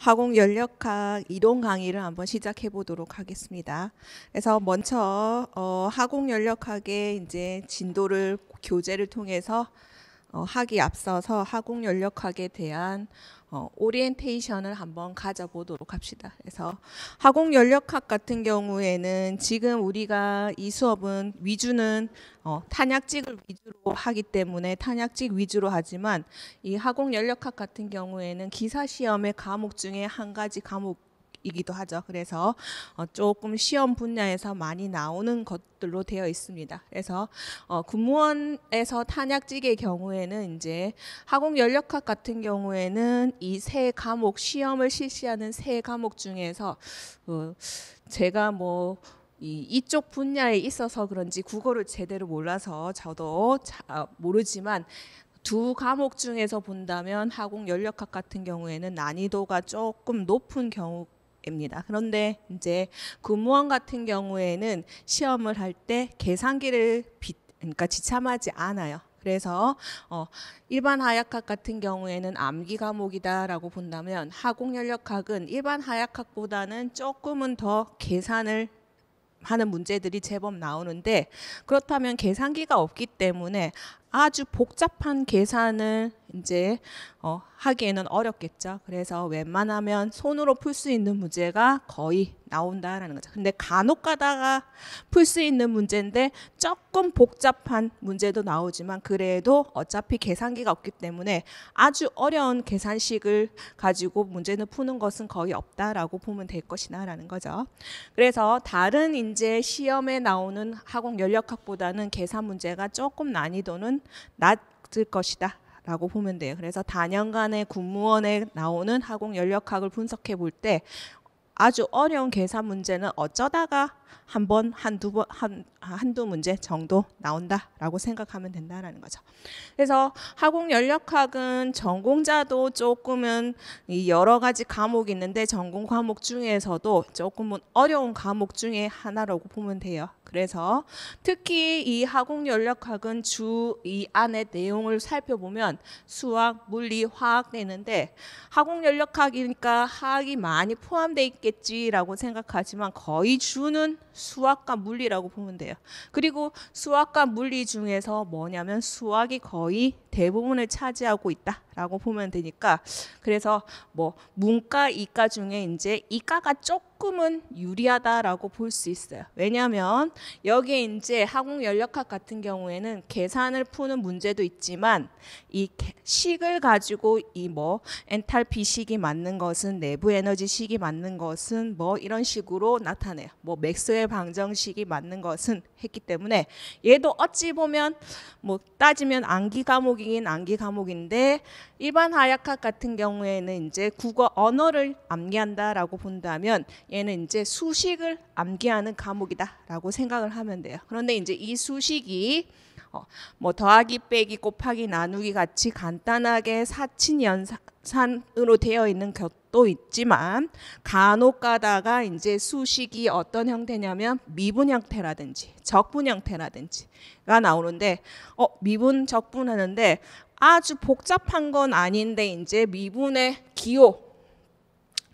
화공 연력학 이론 강의를 한번 시작해 보도록 하겠습니다. 그래서 먼저 어, 화공 연력학의 이제 진도를 교재를 통해서 어, 하기 앞서서 학공 연력학에 대한 어, 오리엔테이션을 한번 가져보도록 합시다. 그래서 하공 연력학 같은 경우에는 지금 우리가 이 수업은 위주는 어, 탄약직을 위주로 하기 때문에 탄약직 위주로 하지만 이 하공 연력학 같은 경우에는 기사 시험의 과목 중에 한 가지 과목 이기도 하죠. 그래서 어, 조금 시험 분야에서 많이 나오는 것들로 되어 있습니다. 그래서 어, 군무원에서 탄약직의 경우에는 이제 학공연력학 같은 경우에는 이 세 과목 시험을 실시하는 세 과목 중에서 어, 제가 뭐 이, 이쪽 분야에 있어서 그런지 국어를 제대로 몰라서 저도 자, 어, 모르지만 두 과목 중에서 본다면 학공연력학 같은 경우에는 난이도가 조금 높은 경우 입니다. 그런데 이제 군무원 같은 경우에는 시험을 할 때 계산기를 비, 그러니까 지참하지 않아요. 그래서 어, 일반 하약학 같은 경우에는 암기 과목이다라고 본다면 하공연력학은 일반 하약학보다는 조금은 더 계산을 하는 문제들이 제법 나오는데 그렇다면 계산기가 없기 때문에 아주 복잡한 계산을 이제 어, 하기에는 어렵겠죠. 그래서 웬만하면 손으로 풀 수 있는 문제가 거의 나온다라는 거죠. 근데 간혹 가다가 풀 수 있는 문제인데 조금 복잡한 문제도 나오지만 그래도 어차피 계산기가 없기 때문에 아주 어려운 계산식을 가지고 문제는 푸는 것은 거의 없다라고 보면 될 것이다라는 거죠. 그래서 다른 이제 시험에 나오는 학원 연력학보다는 계산 문제가 조금 난이도는 낮을 것이다. 라고 보면 돼요. 그래서 단연간의 군무원에 나오는 하공 연력학을 분석해 볼 때 아주 어려운 계산 문제는 어쩌다가 한 번, 한 두 번, 한, 한두 문제 정도 나온다라고 생각하면 된다라는 거죠. 그래서 하공연력학은 전공자도 조금은 여러 가지 과목이 있는데 전공 과목 중에서도 조금은 어려운 과목 중에 하나라고 보면 돼요. 그래서 특히 이 하공연력학은 주 이 안의 내용을 살펴보면 수학, 물리, 화학 되는데 하공연력학이니까 화학이 많이 포함되어 있겠지라고 생각하지만 거의 주는 수학과 물리라고 보면 돼요. 그리고 수학과 물리 중에서 뭐냐면 수학이 거의 대부분을 차지하고 있다라고 보면 되니까 그래서 뭐 문과 이과 중에 이제 이과가 조금은 유리하다라고 볼 수 있어요. 왜냐하면 여기 에 이제 항공연력학 같은 경우에는 계산을 푸는 문제도 있지만 이 식을 가지고 이 뭐 엔탈피 식이 맞는 것은 내부 에너지 식이 맞는 것은 뭐 이런 식으로 나타내요. 뭐 맥스웰 방정식이 맞는 것은 했기 때문에 얘도 어찌 보면 뭐 따지면 암기 과목이긴 암기 과목인데 일반 하약학 같은 경우에는 이제 국어 언어를 암기한다라고 본다면 얘는 이제 수식을 암기하는 과목이다라고 생각을 하면 돼요. 그런데 이제 이 수식이 어, 뭐 더하기 빼기 곱하기 나누기 같이 간단하게 사친 연산 산으로 되어 있는 것도 있지만 간혹 가다가 이제 수식이 어떤 형태냐면 미분 형태라든지 적분 형태라든지가 나오는데 어 미분 적분 하는데 아주 복잡한 건 아닌데 이제 미분의 기호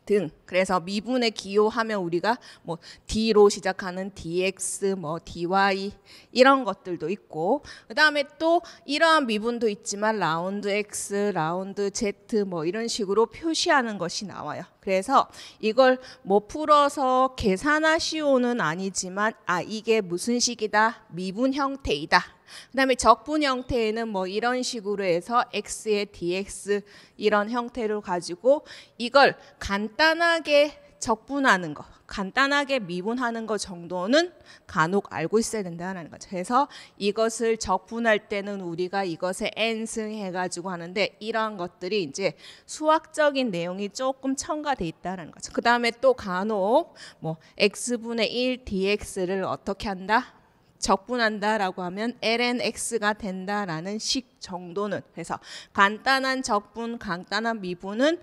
등 그래서 미분에 기호하면 우리가 뭐 D로 시작하는 DX 뭐 DY 이런 것들도 있고 그다음에 또 이러한 미분도 있지만 라운드 X 라운드 Z 뭐 이런 식으로 표시하는 것이 나와요. 그래서 이걸 뭐 풀어서 계산하시오는 아니지만 아 이게 무슨 식이다 미분 형태이다 그다음에 적분 형태에는 뭐 이런 식으로 해서 x의 dx 이런 형태로 가지고 이걸 간단하게 적분하는 거, 간단하게 미분하는 거 정도는 간혹 알고 있어야 된다는 거죠. 그래서 이것을 적분할 때는 우리가 이것에 n승 해가지고 하는데 이러한 것들이 이제 수학적인 내용이 조금 첨가돼 있다는 거죠. 그 다음에 또 간혹 뭐 x분의 1 dx를 어떻게 한다? 적분한다라고 하면 lnx가 된다라는 식 정도는 그래서 간단한 적분, 간단한 미분은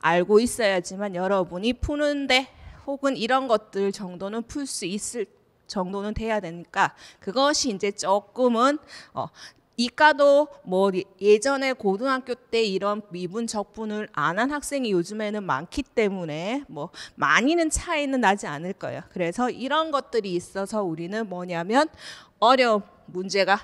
알고 있어야지만 여러분이 푸는데 혹은 이런 것들 정도는 풀 수 있을 정도는 돼야 되니까 그것이 이제 조금은 어, 이과도 뭐 예전에 고등학교 때 이런 미분 적분을 안 한 학생이 요즘에는 많기 때문에 뭐 많이는 차이는 나지 않을 거예요. 그래서 이런 것들이 있어서 우리는 뭐냐면 어려운 문제가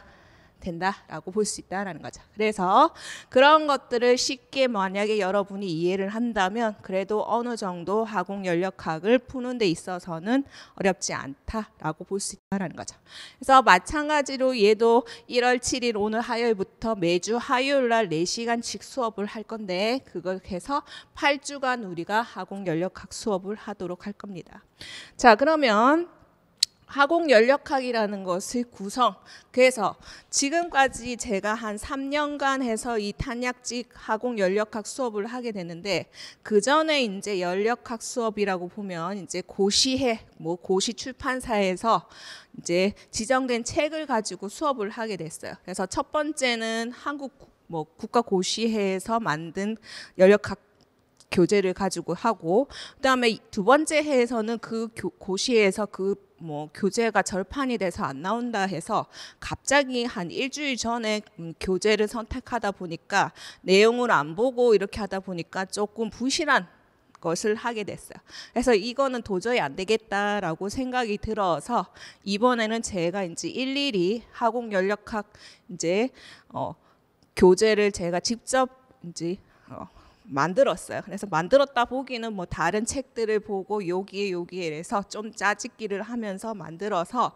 된다라고 볼 수 있다라는 거죠. 그래서 그런 것들을 쉽게 만약에 여러분이 이해를 한다면 그래도 어느 정도 하공 연력학을 푸는 데 있어서는 어렵지 않다라고 볼 수 있다라는 거죠. 그래서 마찬가지로 얘도 1월 7일 오늘 화요일부터 매주 화요일 날 4시간씩 수업을 할 건데 그걸 해서 8주간 우리가 하공 연력학 수업을 하도록 할 겁니다. 자, 그러면 화공 연력학이라는 것을 구성. 그래서 지금까지 제가 한 3년간 해서 이 탄약직 화공 연력학 수업을 하게 되는데 그 전에 이제 연력학 수업이라고 보면 이제 고시해 뭐 고시 출판사에서 이제 지정된 책을 가지고 수업을 하게 됐어요. 그래서 첫 번째는 한국 뭐 국가 고시회에서 만든 연력학 교재를 가지고 하고 그다음에 두 번째 해에서는 그 교, 고시에서 그 뭐 교재가 절판이 돼서 안 나온다 해서 갑자기 한 일주일 전에 음, 교재를 선택하다 보니까 내용을 안 보고 이렇게 하다 보니까 조금 부실한 것을 하게 됐어요. 그래서 이거는 도저히 안 되겠다라고 생각이 들어서 이번에는 제가 이제 일일이 학공 연력학 이제 어, 교재를 제가 직접 이제 어, 만들었어요. 그래서 만들었다 보기는 뭐 다른 책들을 보고 여기에 여기에 이서좀 짜집기를 하면서 만들어서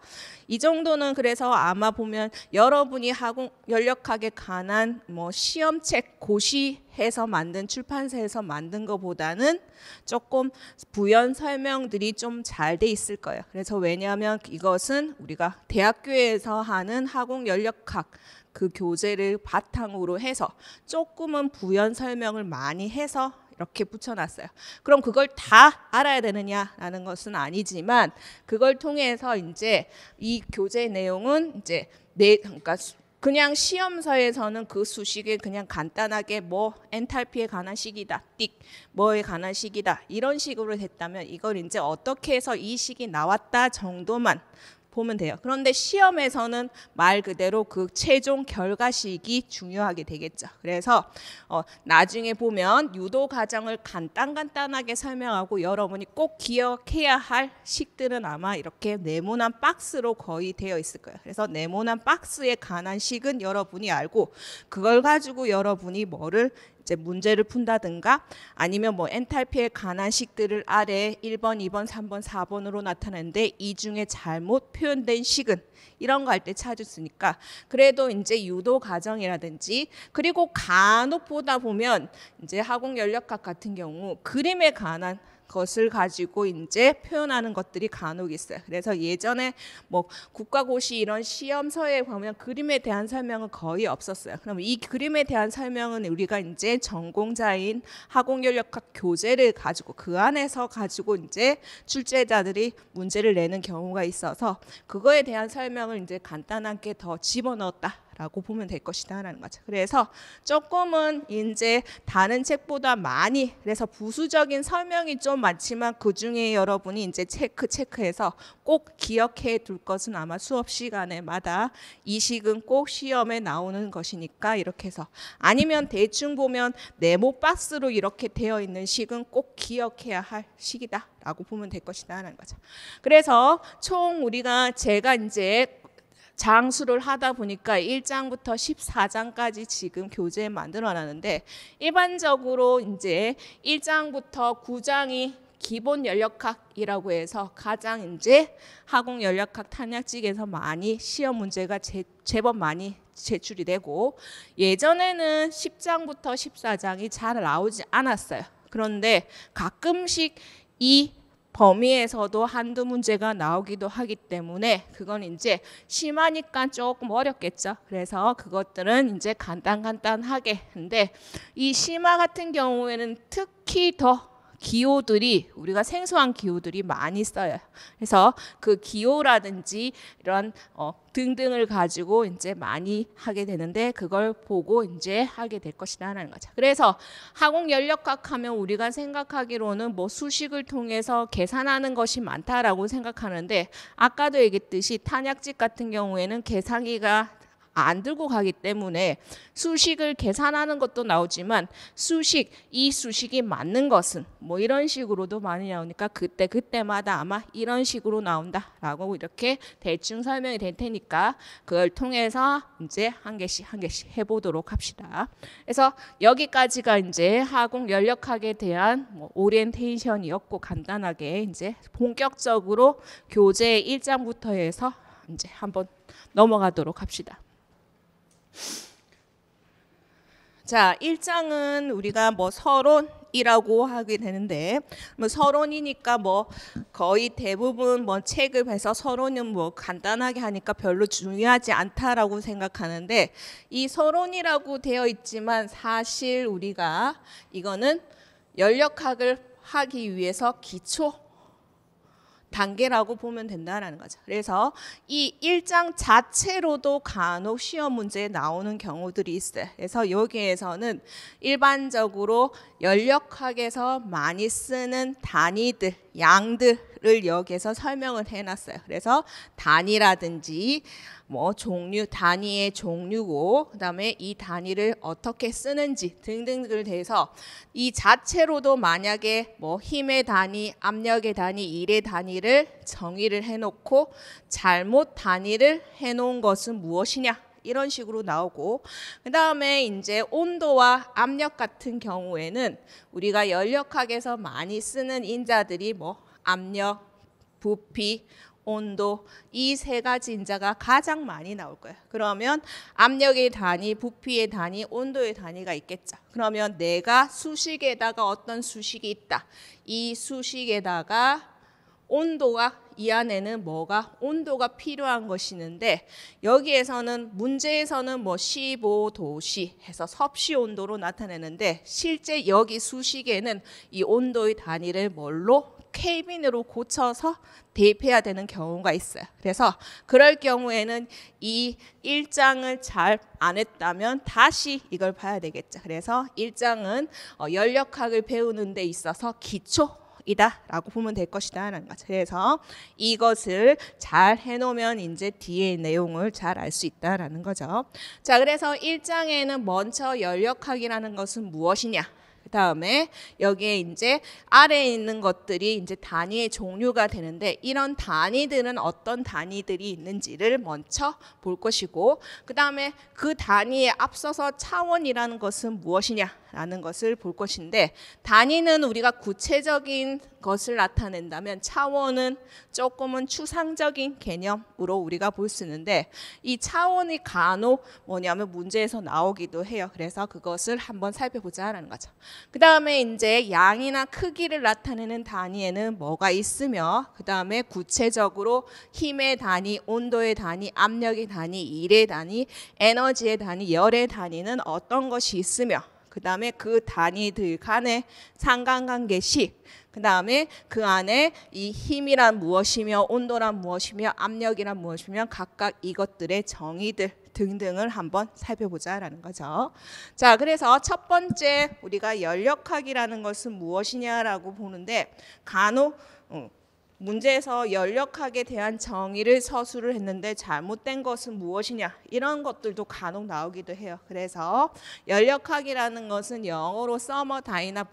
이 정도는 그래서 아마 보면 여러분이 하고 열력하게 관한 뭐 시험책 고시해서 만든 출판사에서 만든 것보다는 조금 부연 설명들이 좀 잘 돼 있을 거예요. 그래서 왜냐하면 이것은 우리가 대학교에서 하는 하공 열역학 그 교재를 바탕으로 해서 조금은 부연 설명을 많이 해서 이렇게 붙여놨어요. 그럼 그걸 다 알아야 되느냐라는 것은 아니지만 그걸 통해서 이제 이 교재 내용은 이제 내 그러니까 그냥 시험서에서는 그 수식에 그냥 간단하게 뭐 엔탈피에 관한 식이다, 띡, 뭐에 관한 식이다 이런 식으로 됐다면 이걸 이제 어떻게 해서 이 식이 나왔다 정도만 보면 돼요. 그런데 시험에서는 말 그대로 그 최종 결과식이 중요하게 되겠죠. 그래서 어, 나중에 보면 유도 과정을 간단간단하게 설명하고 여러분이 꼭 기억해야 할 식들은 아마 이렇게 네모난 박스로 거의 되어 있을 거예요. 그래서 네모난 박스에 관한 식은 여러분이 알고 그걸 가지고 여러분이 뭐를 이제 문제를 푼다든가 아니면 뭐 엔탈피에 관한 식들을 아래 1번, 2번, 3번, 4번으로 나타내는데 이 중에 잘못 표현된 식은 이런 거 할 때 찾았으니까 그래도 이제 유도 과정이라든지 그리고 간혹 보다 보면 이제 학공 연력학 같은 경우 그림에 관한 것을 가지고 이제 표현하는 것들이 간혹 있어요. 그래서 예전에 뭐 국가고시 이런 시험서에 보면 그림에 대한 설명은 거의 없었어요. 그럼 이 그림에 대한 설명은 우리가 이제 전공자인 하공연력학 교재를 가지고 그 안에서 가지고 이제 출제자들이 문제를 내는 경우가 있어서 그거에 대한 설명을 이제 간단하게 더 집어넣었다. 라고 보면 될 것이다 라는 거죠. 그래서 조금은 이제 다른 책보다 많이 그래서 부수적인 설명이 좀 많지만 그 중에 여러분이 이제 체크 체크해서 꼭 기억해 둘 것은 아마 수업 시간에마다 이 식은 꼭 시험에 나오는 것이니까 이렇게 해서 아니면 대충 보면 네모 박스로 이렇게 되어 있는 식은 꼭 기억해야 할 식이다 라고 보면 될 것이다 라는 거죠. 그래서 총 우리가 제가 이제 장수를 하다 보니까 1장부터 14장까지 지금 교재 에 만들어 놨는데 일반적으로 이제 1장부터 9장이 기본 연력학이라고 해서 가장 이제 학공 연력학 탄약직에서 많이 시험 문제가 제, 제법 많이 제출이 되고 예전에는 10장부터 14장이 잘 나오지 않았어요. 그런데 가끔씩 이 범위에서도 한두 문제가 나오기도 하기 때문에 그건 이제 심하니까 조금 어렵겠죠. 그래서 그것들은 이제 간단간단하게 근데 이 심화 같은 경우에는 특히 더 기호들이 우리가 생소한 기호들이 많이 써요. 그래서 그 기호라든지 이런 어, 등등을 가지고 이제 많이 하게 되는데 그걸 보고 이제 하게 될 것이라는 거죠. 그래서 항공 연력학 하면 우리가 생각하기로는 뭐 수식을 통해서 계산하는 것이 많다라고 생각하는데 아까도 얘기했듯이 탄약집 같은 경우에는 계산기가 안 들고 가기 때문에 수식을 계산하는 것도 나오지만 수식 이 수식이 맞는 것은 뭐 이런 식으로도 많이 나오니까 그때 그때마다 아마 이런 식으로 나온다라고 이렇게 대충 설명이 될 테니까 그걸 통해서 이제 한 개씩 한 개씩 해보도록 합시다. 그래서 여기까지가 이제 하공 연력학에 대한 뭐 오리엔테이션이었고 간단하게 이제 본격적으로 교재 1장부터 해서 이제 한번 넘어가도록 합시다. 자, 1장은 우리가 뭐 서론이라고 하게 되는데 뭐 서론이니까 뭐 거의 대부분 뭐 책을 봐서 서론은 뭐 간단하게 하니까 별로 중요하지 않다라고 생각하는데 이 서론이라고 되어 있지만 사실 우리가 이거는 연력학을 하기 위해서 기초 단계라고 보면 된다라는 거죠. 그래서 이 1장 자체로도 간혹 시험 문제에 나오는 경우들이 있어요. 그래서 여기에서는 일반적으로 연력학에서 많이 쓰는 단위들, 양들 종류를 여기서 에 설명을 해놨어요. 그래서 단위라든지 뭐 종류 단위의 종류고 그다음에 이 단위를 어떻게 쓰는지 등등을 대해서 이 자체로도 만약에 뭐 힘의 단위, 압력의 단위, 일의 단위를 정의를 해놓고 잘못 단위를 해놓은 것은 무엇이냐 이런 식으로 나오고 그 다음에 이제 온도와 압력 같은 경우에는 우리가 열역학에서 많이 쓰는 인자들이 뭐 압력, 부피, 온도 이 세 가지 인자가 가장 많이 나올 거예요. 그러면 압력의 단위, 부피의 단위, 온도의 단위가 있겠죠. 그러면 내가 수식에다가 어떤 수식이 있다. 이 수식에다가 온도가 이 안에는 뭐가 온도가 필요한 것이는데 여기에서는 문제에서는 뭐 15도씨 해서 섭씨 온도로 나타내는데 실제 여기 수식에는 이 온도의 단위를 뭘로 케빈으로 고쳐서 대입해야 되는 경우가 있어요. 그래서 그럴 경우에는 이 1장을 잘 안 했다면 다시 이걸 봐야 되겠죠. 그래서 1장은 어, 연력학을 배우는 데 있어서 기초 이다라고 보면 될 것이다라는 거죠. 그래서 이것을 잘 해놓으면 이제 뒤에 내용을 잘 알 수 있다라는 거죠. 자, 그래서 1장에는 먼저 연력학이라는 것은 무엇이냐? 다음에 여기에 이제 아래에 있는 것들이 이제 단위의 종류가 되는데 이런 단위들은 어떤 단위들이 있는지를 먼저 볼 것이고 그 다음에 그 단위에 앞서서 차원이라는 것은 무엇이냐 라는 것을 볼 것인데 단위는 우리가 구체적인 것을 나타낸다면 차원은 조금은 추상적인 개념으로 우리가 볼 수 있는데 이 차원이 간혹 뭐냐면 문제에서 나오기도 해요. 그래서 그것을 한번 살펴보자라는 거죠. 그 다음에 이제 양이나 크기를 나타내는 단위에는 뭐가 있으며 그 다음에 구체적으로 힘의 단위, 온도의 단위, 압력의 단위, 일의 단위, 에너지의 단위, 열의 단위는 어떤 것이 있으며 그 다음에 그 단위 들 간의 상관관계 시, 그 다음에 그 안에 이 힘이란 무엇이며 온도란 무엇이며 압력이란 무엇이며 각각 이것들의 정의들 등등을 한번 살펴보자라는 거죠. 자, 그래서 첫 번째 우리가 연력학이라는 것은 무엇이냐라고 보는데 간혹 문제에서 연력학에 대한 정의를 서술을 했는데 잘못된 것은 무엇이냐 이런 것들도 간혹 나오기도 해요. 그래서 연력학이라는 것은 영어로 서머 다이나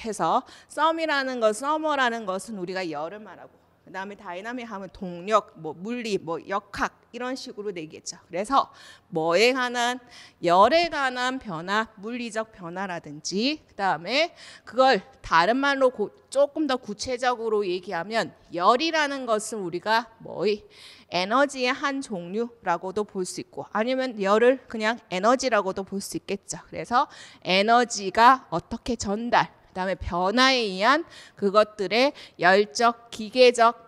해서 썸이라는 것, 서머라는 것은 우리가 여름 말하고 그다음에 다이나믹하면 동력, 뭐 물리, 뭐 역학 이런 식으로 내기했죠. 그래서 뭐에 관한 열에 관한 변화, 물리적 변화라든지 그다음에 그걸 다른 말로 고, 조금 더 구체적으로 얘기하면 열이라는 것은 우리가 뭐의 에너지의 한 종류라고도 볼 수 있고 아니면 열을 그냥 에너지라고도 볼 수 있겠죠. 그래서 에너지가 어떻게 전달 그다음에 변화에 의한 그것들의 열적, 기계적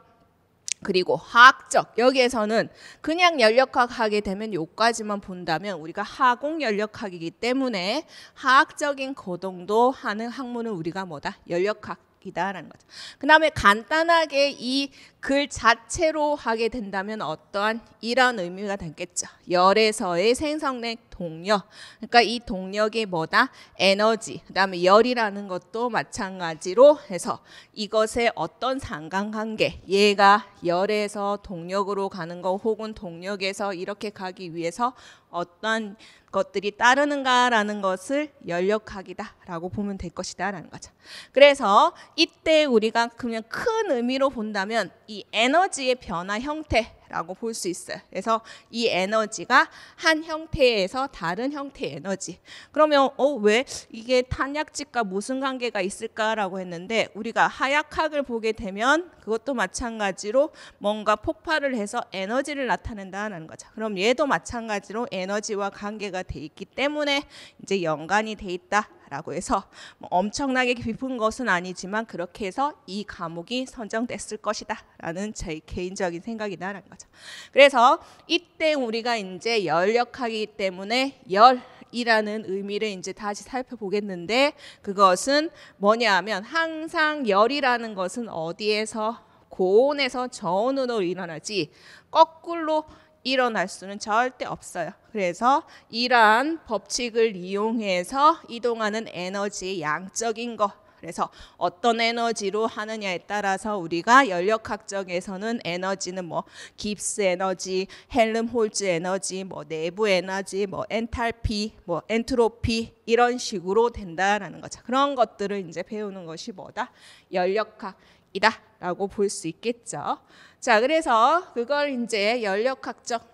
그리고 화학적 여기에서는 그냥 열역학하게 되면 요까지만 본다면 우리가 하공 열역학이기 때문에 화학적인 고동도 하는 학문은 우리가 뭐다 열역학 기다라는 거죠. 그 다음에 간단하게 이 글 자체로 하게 된다면 어떠한 이런 의미가 되겠죠. 열에서의 생성된 동력. 그러니까 이 동력이 뭐다? 에너지. 그 다음에 열이라는 것도 마찬가지로 해서 이것의 어떤 상관관계. 얘가 열에서 동력으로 가는 거 혹은 동력에서 이렇게 가기 위해서 어떤 것들이 따르는가라는 것을 연력학이다라고 보면 될 것이다라는 거죠. 그래서 이때 우리가 그냥 큰 의미로 본다면 이 에너지의 변화 형태 라고 볼 수 있어요. 그래서 이 에너지가 한 형태에서 다른 형태의 에너지. 그러면 어, 왜 이게 탄약질과 무슨 관계가 있을까라고 했는데 우리가 하약학을 보게 되면 그것도 마찬가지로 뭔가 폭발을 해서 에너지를 나타낸다는 거죠. 그럼 얘도 마찬가지로 에너지와 관계가 돼 있기 때문에 이제 연관이 돼 있다. 라고 해서 뭐 엄청나게 깊은 것은 아니지만 그렇게 해서 이 과목이 선정됐을 것이다 라는 제 개인적인 생각이 나는 거죠. 그래서 이때 우리가 이제 열역학기 때문에 열 이라는 의미를 이제 다시 살펴보겠는데 그것은 뭐냐면 항상 열이라는 것은 어디에서 고온에서 저온으로 일어나지 거꾸로 일어날 수는 절대 없어요. 그래서 이러한 법칙을 이용해서 이동하는 에너지의 양적인 것 그래서 어떤 에너지로 하느냐에 따라서 우리가 연력학적에서는 에너지는 뭐 깁스 에너지, 헬름홀즈 에너지, 뭐 내부 에너지, 뭐 엔탈피, 뭐 엔트로피 이런 식으로 된다라는 거죠. 그런 것들을 이제 배우는 것이 뭐다? 연력학이다라고 볼 수 있겠죠. 자, 그래서 그걸 이제 연력학적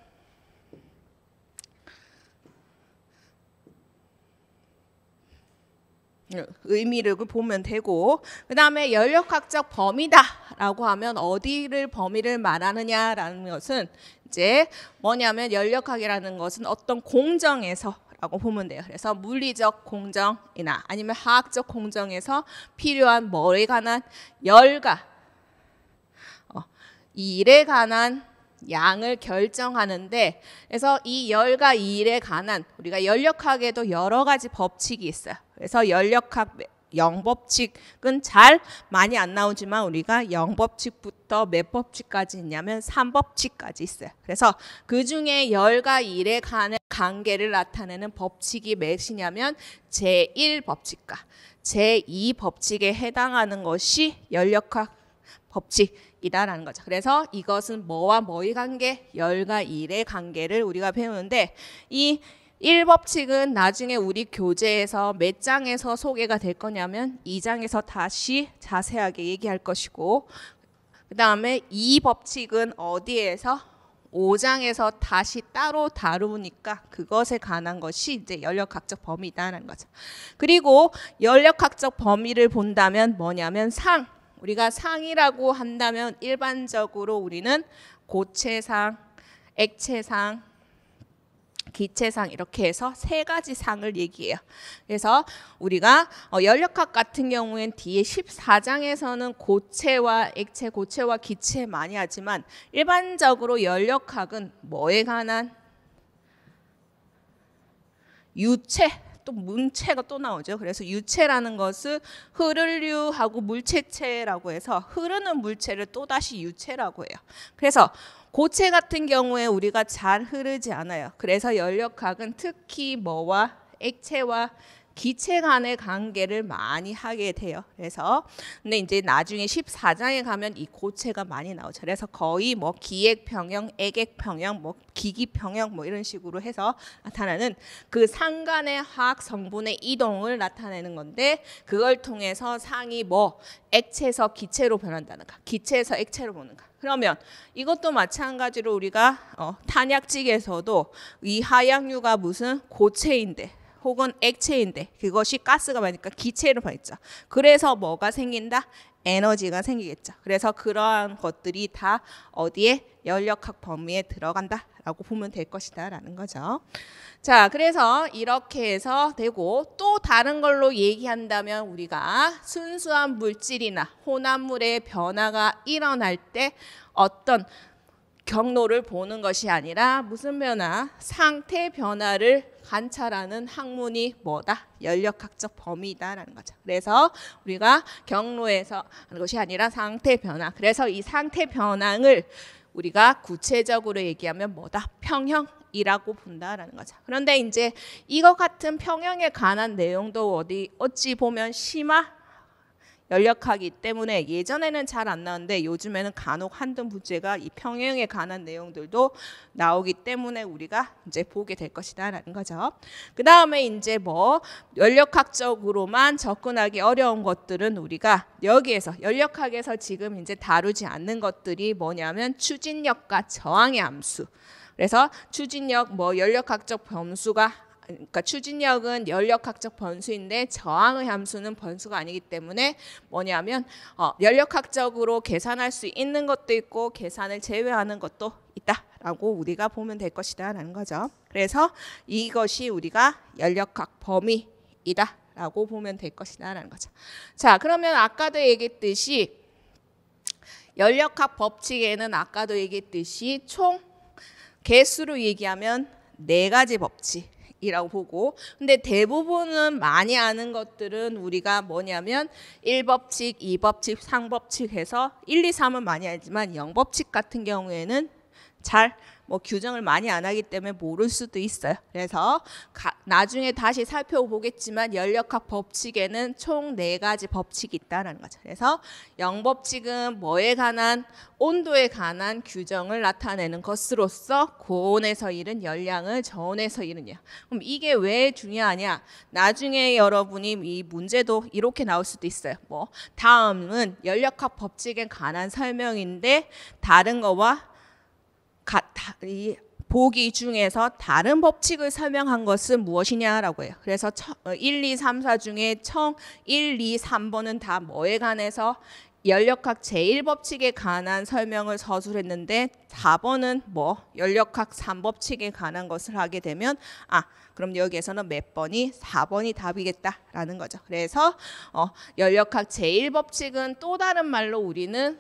의미를 보면 되고 그 다음에 연력학적 범위다라고 하면 어디를 범위를 말하느냐라는 것은 이제 뭐냐면 연력학이라는 것은 어떤 공정에서 라고 보면 돼요. 그래서 물리적 공정이나 아니면 화학적 공정에서 필요한 뭐에 관한 열과 이 일에 관한 양을 결정하는데 그래서 이 열과 이 일에 관한 우리가 연력학에도 여러 가지 법칙이 있어요. 그래서 연력학 영법칙은 잘 많이 안 나오지만 우리가 영법칙부터 몇 법칙까지 있냐면 삼법칙까지 있어요. 그래서 그 중에 열과 일의 간의 관계를 나타내는 법칙이 몇이냐면 제1법칙과 제2법칙에 해당하는 것이 연력학 법칙, 이다라는 거죠. 그래서 이것은 뭐와 뭐의 관계, 열과 일의 관계를 우리가 배우는데 이 일법칙은 나중에 우리 교재에서 몇 장에서 소개가 될 거냐면 2장에서 다시 자세하게 얘기할 것이고 그 다음에 이 법칙은 어디에서 5장에서 다시 따로 다루니까 그것에 관한 것이 이제 연력학적 범위다라는 거죠. 그리고 연력학적 범위를 본다면 뭐냐면 상, 우리가 상이라고 한다면 일반적으로 우리는 고체상, 액체상, 기체상 이렇게 해서 세 가지 상을 얘기해요. 그래서 우리가 어, 연력학 같은 경우엔 뒤에 14장에서는 고체와 액체, 고체와 기체 많이 하지만 일반적으로 연력학은 뭐에 관한 유체 또 문체가 또 나오죠. 그래서 유체라는 것은 흐를류하고 물체체라고 해서 흐르는 물체를 또다시 유체라고 해요. 그래서 고체 같은 경우에 우리가 잘 흐르지 않아요. 그래서 연력학은 특히 뭐와 액체와 기체 간의 관계를 많이 하게 돼요. 그래서 근데 이제 나중에 14장에 가면 이 고체가 많이 나오죠. 그래서 거의 뭐 기액 평형, 액액 평형, 뭐 기기 평형 뭐 이런 식으로 해서 나타나는 그 상간의 화학 성분의 이동을 나타내는 건데 그걸 통해서 상이 뭐 액체에서 기체로 변한다는가, 기체에서 액체로 보는가. 그러면 이것도 마찬가지로 우리가 어, 탄약직에서도 이 하약류가 무슨 고체인데 혹은 액체인데 그것이 가스가 많으니까 기체로 변했죠. 그래서 뭐가 생긴다? 에너지가 생기겠죠. 그래서 그러한 것들이 다 어디에 연력학 범위에 들어간다라고 보면 될 것이다라는 거죠. 자, 그래서 이렇게 해서 되고 또 다른 걸로 얘기한다면 우리가 순수한 물질이나 혼합물의 변화가 일어날 때 어떤 경로를 보는 것이 아니라 무슨 변화? 상태 변화를 관찰하는 학문이 뭐다? 연력학적 범위다라는 거죠. 그래서 우리가 경로에서 하는 것이 아니라 상태 변화. 그래서 이 상태 변화를 우리가 구체적으로 얘기하면 뭐다? 평형이라고 본다라는 거죠. 그런데 이제 이거 같은 평형에 관한 내용도 어디 어찌 보면 심화 연력하기 때문에 예전에는 잘 안 나왔는데 요즘에는 간혹 한돈 부제가이평행에 관한 내용들도 나오기 때문에 우리가 이제 보게 될 것이다라는 거죠. 그 다음에 이제 뭐 연력학적으로만 접근하기 어려운 것들은 우리가 여기에서 연력학에서 지금 이제 다루지 않는 것들이 뭐냐면 추진력과 저항의 함수. 그래서 추진력 뭐 연력학적 변수가 그러니까 추진력은 연력학적 변수인데 저항의 함수는 변수가 아니기 때문에 뭐냐면 어, 연력학적으로 계산할 수 있는 것도 있고 계산을 제외하는 것도 있다라고 우리가 보면 될 것이다라는 거죠. 그래서 이것이 우리가 연력학 범위이다라고 보면 될 것이다라는 거죠. 자, 그러면 아까도 얘기했듯이 연력학 법칙에는 아까도 얘기했듯이 총 개수로 얘기하면 네 가지 법칙 이라고 보고 근데 대부분은 많이 아는 것들은 우리가 뭐냐면 1법칙, 2법칙, 3법칙 해서 1, 2, 3은 많이 알지만 0법칙 같은 경우에는 잘뭐 규정을 많이 안 하기 때문에 모를 수도 있어요. 그래서 가, 나중에 다시 살펴보겠지만 연력학 법칙에는 총 네 가지 법칙이 있다라는 거죠. 그래서 영법칙은 뭐에 관한 온도에 관한 규정을 나타내는 것으로서 고온에서 이른 열량을 저온에서 잃은 양. 그럼 이게 왜 중요하냐? 나중에 여러분이 이 문제도 이렇게 나올 수도 있어요. 뭐 다음은 연력학 법칙에 관한 설명인데 다른 거와 이 보기 중에서 다른 법칙을 설명한 것은 무엇이냐라고 해요. 그래서 1, 2, 3, 4 중에 청 1, 2, 3번은 다 뭐에 관해서 연력학 제1법칙에 관한 설명을 서술했는데 4번은 뭐 연력학 3법칙에 관한 것을 하게 되면 아 그럼 여기에서는 몇 번이 4번이 답이겠다라는 거죠. 그래서 어, 연력학 제1법칙은 또 다른 말로 우리는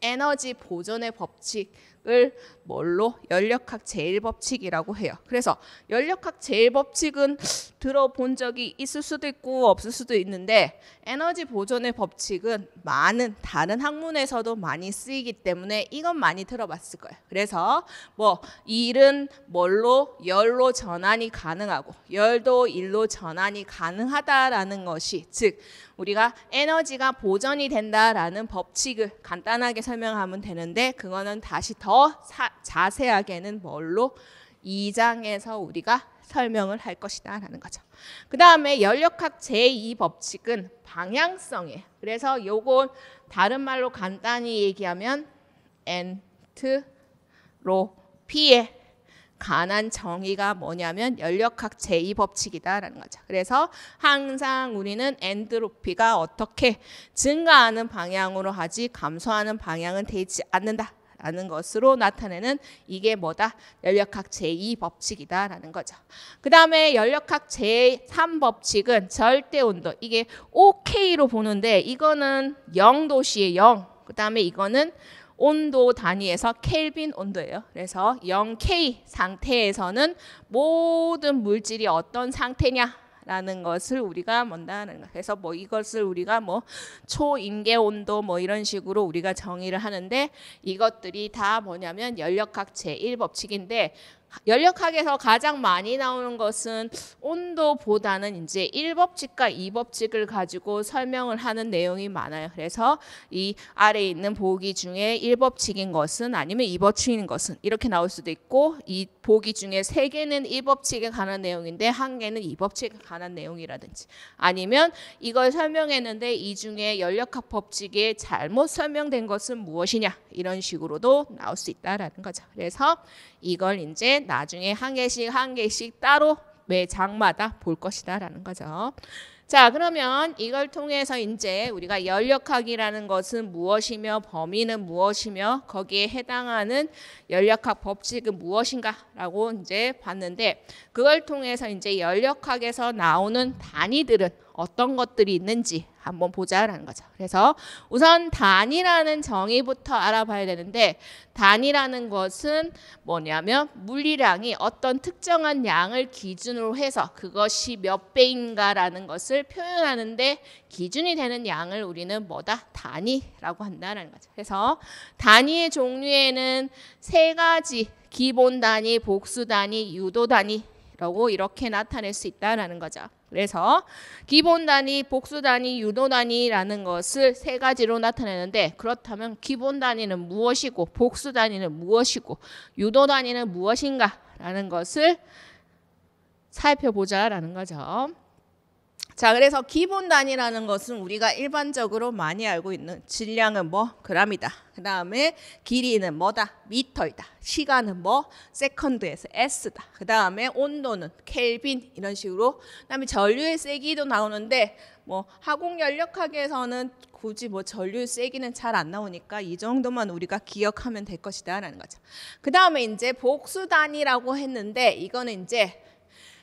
에너지 보존의 법칙 법칙을 뭘로 연력학 제일 법칙이라고 해요. 그래서 연력학 제일 법칙은 들어본 적이 있을 수도 있고 없을 수도 있는데 에너지 보존의 법칙은 많은 다른 학문에서도 많이 쓰이기 때문에 이건 많이 들어봤을 거예요. 그래서 뭐 일은 뭘로 열로 전환이 가능하고 열도 일로 전환이 가능하다라는 것이 즉 우리가 에너지가 보존이 된다라는 법칙을 간단하게 설명하면 되는데 그거는 다시 더더 사, 자세하게는 뭘로 2장에서 우리가 설명을 할 것이다 라는 거죠. 그 다음에 연력학 제2법칙은 방향성에 그래서 요건 다른 말로 간단히 얘기하면 엔트로 피에 관한 정의가 뭐냐면 연력학 제2법칙이다라는 거죠. 그래서 항상 우리는 엔트로피가 어떻게 증가하는 방향으로 하지 감소하는 방향은 되지 않는다. 않는 것으로 나타내는 이게 뭐다? 열역학 제2법칙이다라는 거죠. 그 다음에 열역학 제3법칙은 절대온도 이게 OK로 보는데 이거는 0도시의 0, 그 다음에 이거는 온도 단위에서 켈빈 온도예요. 그래서 0K 상태에서는 모든 물질이 어떤 상태냐 라는 것을 우리가 뭔다는 거. 그래서 뭐 이것을 우리가 뭐 초임계 온도 뭐 이런 식으로 우리가 정의를 하는데 이것들이 다 뭐냐면 연력학 제1 법칙인데 연력학에서 가장 많이 나오는 것은 온도보다는 이제 1법칙과 2법칙을 가지고 설명을 하는 내용이 많아요. 그래서 이 아래에 있는 보기 중에 1법칙인 것은 아니면 2법칙인 것은 이렇게 나올 수도 있고 이 보기 중에 3개는 1법칙에 관한 내용인데 1개는 2법칙에 관한 내용이라든지 아니면 이걸 설명했는데 이 중에 연력학 법칙에 잘못 설명된 것은 무엇이냐 이런 식으로도 나올 수 있다라는 거죠. 그래서 이걸 이제 나중에 한 개씩 한 개씩 따로 매 장마다 볼 것이다라는 거죠. 자, 그러면 이걸 통해서 이제 우리가 연력학이라는 것은 무엇이며 범위는 무엇이며 거기에 해당하는 연력학 법칙은 무엇인가라고 이제 봤는데 그걸 통해서 이제 연력학에서 나오는 단위들은 어떤 것들이 있는지 한번 보자라는 거죠. 그래서 우선 단이라는 정의부터 알아봐야 되는데 단이라는 것은 뭐냐면 물리량이 어떤 특정한 양을 기준으로 해서 그것이 몇 배인가라는 것을 표현하는데 기준이 되는 양을 우리는 뭐다 단위라고 한다는 거죠. 그래서 단위의 종류에는 세 가지 기본 단위, 복수 단위, 유도 단위 라고 이렇게 나타낼 수 있다라는 거죠. 그래서 기본 단위, 복수 단위, 유도 단위라는 것을 세 가지로 나타내는데 그렇다면 기본 단위는 무엇이고 복수 단위는 무엇이고 유도 단위는 무엇인가라는 것을 살펴보자라는 거죠. 자, 그래서 기본 단이라는 것은 우리가 일반적으로 많이 알고 있는 질량은 뭐 그람이다. 그 다음에 길이는 뭐다? 미터이다. 시간은 뭐? 세컨드에서 S다. 그 다음에 온도는 켈빈 이런 식으로. 그 다음에 전류의 세기도 나오는데 뭐 화공연력학에서는 굳이 뭐 전류 의 세기는 잘 안 나오니까 이 정도만 우리가 기억하면 될 것이다라는 거죠. 그 다음에 이제 복수 단이라고 했는데 이거는 이제